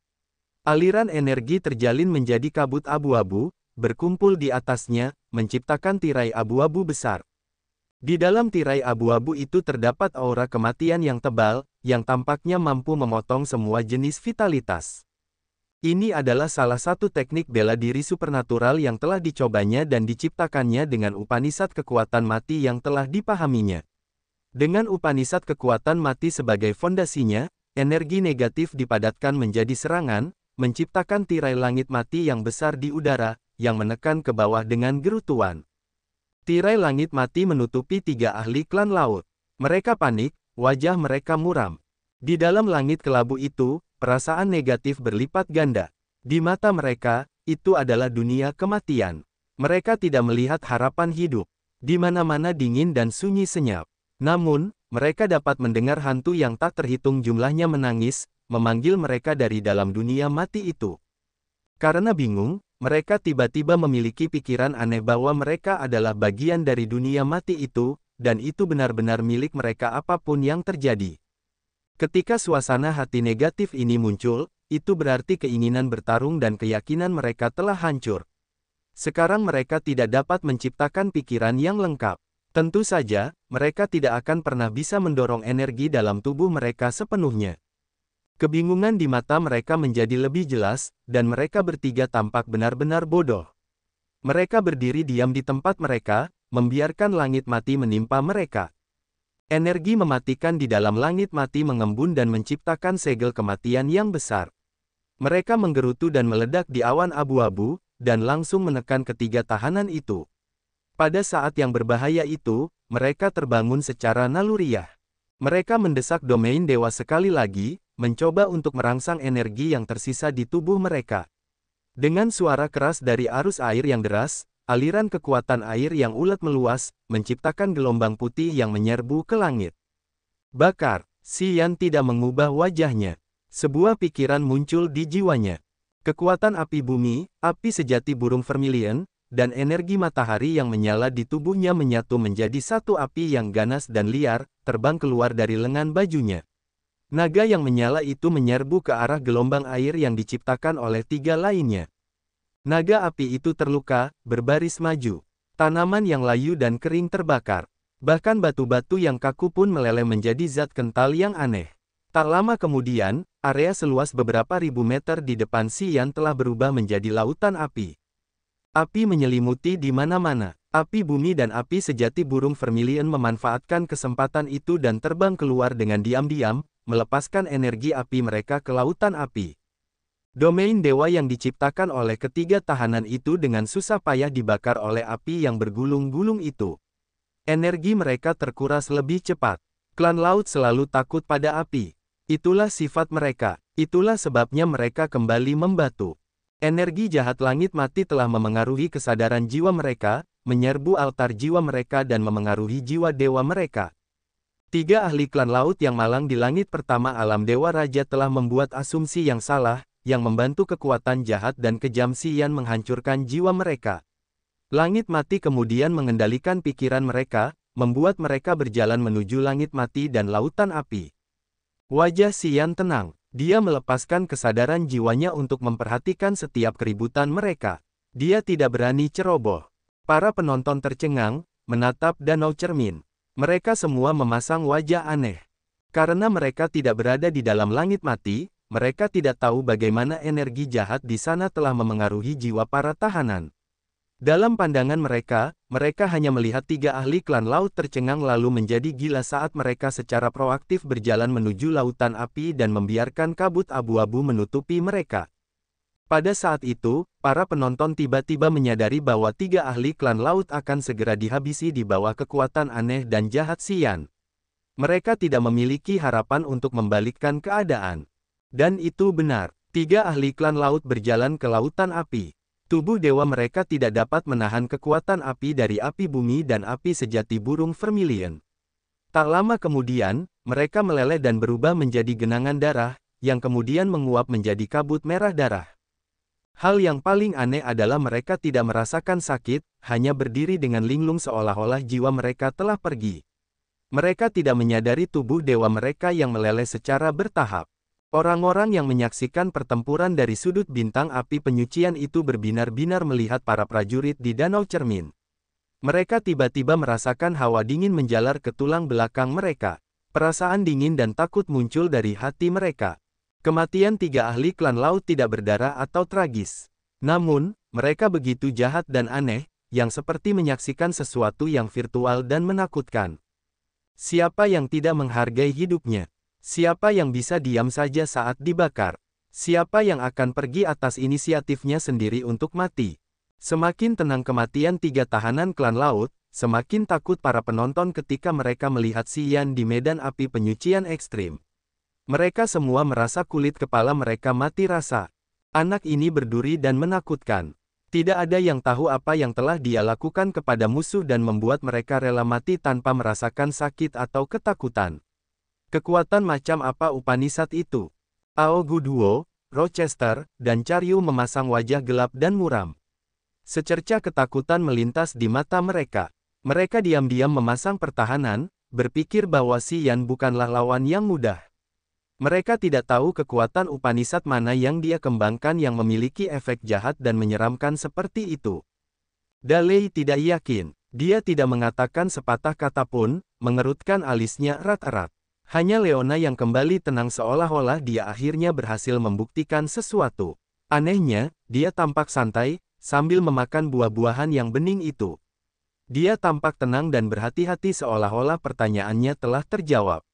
Aliran energi terjalin menjadi kabut abu-abu, berkumpul di atasnya, menciptakan tirai abu-abu besar. Di dalam tirai abu-abu itu terdapat aura kematian yang tebal, yang tampaknya mampu memotong semua jenis vitalitas. Ini adalah salah satu teknik bela diri supernatural yang telah dicobanya dan diciptakannya dengan Upanisat kekuatan mati yang telah dipahaminya. Dengan Upanisat kekuatan mati sebagai fondasinya, energi negatif dipadatkan menjadi serangan, menciptakan tirai langit mati yang besar di udara, yang menekan ke bawah dengan gerutuan. Tirai langit mati menutupi tiga ahli klan laut. Mereka panik, wajah mereka muram. Di dalam langit kelabu itu, perasaan negatif berlipat ganda. Di mata mereka, itu adalah dunia kematian. Mereka tidak melihat harapan hidup. Di mana-mana dingin dan sunyi senyap. Namun, mereka dapat mendengar hantu yang tak terhitung jumlahnya menangis, memanggil mereka dari dalam dunia mati itu. Karena bingung, mereka tiba-tiba memiliki pikiran aneh bahwa mereka adalah bagian dari dunia mati itu, dan itu benar-benar milik mereka apapun yang terjadi. Ketika suasana hati negatif ini muncul, itu berarti keinginan bertarung dan keyakinan mereka telah hancur. Sekarang mereka tidak dapat menciptakan pikiran yang lengkap. Tentu saja, mereka tidak akan pernah bisa mendorong energi dalam tubuh mereka sepenuhnya. Kebingungan di mata mereka menjadi lebih jelas, dan mereka bertiga tampak benar-benar bodoh. Mereka berdiri diam di tempat mereka, membiarkan langit mati menimpa mereka. Energi mematikan di dalam langit mati mengembun dan menciptakan segel kematian yang besar. Mereka menggerutu dan meledak di awan abu-abu, dan langsung menekan ketiga tahanan itu. Pada saat yang berbahaya itu, mereka terbangun secara naluriah. Mereka mendesak domain dewa sekali lagi, mencoba untuk merangsang energi yang tersisa di tubuh mereka. Dengan suara keras dari arus air yang deras, aliran kekuatan air yang ulet meluas, menciptakan gelombang putih yang menyerbu ke langit. Bakar, Sian tidak mengubah wajahnya. Sebuah pikiran muncul di jiwanya. Kekuatan api bumi, api sejati burung vermilion, dan energi matahari yang menyala di tubuhnya menyatu menjadi satu api yang ganas dan liar, terbang keluar dari lengan bajunya. Naga yang menyala itu menyerbu ke arah gelombang air yang diciptakan oleh tiga lainnya. Naga api itu terluka, berbaris maju. Tanaman yang layu dan kering terbakar. Bahkan batu-batu yang kaku pun meleleh menjadi zat kental yang aneh. Tak lama kemudian, area seluas beberapa ribu meter di depan Xi'an telah berubah menjadi lautan api. Api menyelimuti di mana-mana. Api bumi dan api sejati burung vermilion memanfaatkan kesempatan itu dan terbang keluar dengan diam-diam, melepaskan energi api mereka ke lautan api. Domain dewa yang diciptakan oleh ketiga tahanan itu dengan susah payah dibakar oleh api yang bergulung-gulung itu. Energi mereka terkuras lebih cepat. Klan laut selalu takut pada api. Itulah sifat mereka, itulah sebabnya mereka kembali membatu. Energi jahat langit mati telah memengaruhi kesadaran jiwa mereka, menyerbu altar jiwa mereka dan memengaruhi jiwa dewa mereka. Tiga ahli klan laut yang malang di langit pertama alam Dewa Raja telah membuat asumsi yang salah, yang membantu kekuatan jahat dan kejam Sian menghancurkan jiwa mereka. Langit mati kemudian mengendalikan pikiran mereka, membuat mereka berjalan menuju langit mati dan lautan api. Wajah Sian tenang, dia melepaskan kesadaran jiwanya untuk memperhatikan setiap keributan mereka. Dia tidak berani ceroboh. Para penonton tercengang, menatap danau cermin. Mereka semua memasang wajah aneh. Karena mereka tidak berada di dalam langit mati, mereka tidak tahu bagaimana energi jahat di sana telah memengaruhi jiwa para tahanan. Dalam pandangan mereka, mereka hanya melihat tiga ahli klan laut tercengang lalu menjadi gila saat mereka secara proaktif berjalan menuju lautan api dan membiarkan kabut abu-abu menutupi mereka. Pada saat itu, para penonton tiba-tiba menyadari bahwa tiga ahli klan laut akan segera dihabisi di bawah kekuatan aneh dan jahat Sian. Mereka tidak memiliki harapan untuk membalikkan keadaan. Dan itu benar, tiga ahli klan laut berjalan ke lautan api. Tubuh dewa mereka tidak dapat menahan kekuatan api dari api bumi dan api sejati burung vermilion. Tak lama kemudian, mereka meleleh dan berubah menjadi genangan darah, yang kemudian menguap menjadi kabut merah darah. Hal yang paling aneh adalah mereka tidak merasakan sakit, hanya berdiri dengan linglung seolah-olah jiwa mereka telah pergi. Mereka tidak menyadari tubuh dewa mereka yang meleleh secara bertahap. Orang-orang yang menyaksikan pertempuran dari sudut bintang api penyucian itu berbinar-binar melihat para prajurit di Danau Cermin. Mereka tiba-tiba merasakan hawa dingin menjalar ke tulang belakang mereka. Perasaan dingin dan takut muncul dari hati mereka. Kematian tiga ahli klan laut tidak berdarah atau tragis. Namun, mereka begitu jahat dan aneh, yang seperti menyaksikan sesuatu yang virtual dan menakutkan. Siapa yang tidak menghargai hidupnya? Siapa yang bisa diam saja saat dibakar? Siapa yang akan pergi atas inisiatifnya sendiri untuk mati? Semakin tenang kematian tiga tahanan klan laut, semakin takut para penonton ketika mereka melihat Sian di medan api penyucian ekstrim. Mereka semua merasa kulit kepala mereka mati rasa. Anak ini berduri dan menakutkan. Tidak ada yang tahu apa yang telah dia lakukan kepada musuh dan membuat mereka rela mati tanpa merasakan sakit atau ketakutan. Kekuatan macam apa upanisat itu? Aogu Duo, Rochester, dan Charyu memasang wajah gelap dan muram. Secerca ketakutan melintas di mata mereka. Mereka diam-diam memasang pertahanan, berpikir bahwa Si bukanlah lawan yang mudah. Mereka tidak tahu kekuatan Upanisad mana yang dia kembangkan yang memiliki efek jahat dan menyeramkan seperti itu. Dalei tidak yakin. Dia tidak mengatakan sepatah kata pun, mengerutkan alisnya erat-erat. Hanya Leona yang kembali tenang seolah-olah dia akhirnya berhasil membuktikan sesuatu. Anehnya, dia tampak santai, sambil memakan buah-buahan yang bening itu. Dia tampak tenang dan berhati-hati seolah-olah pertanyaannya telah terjawab.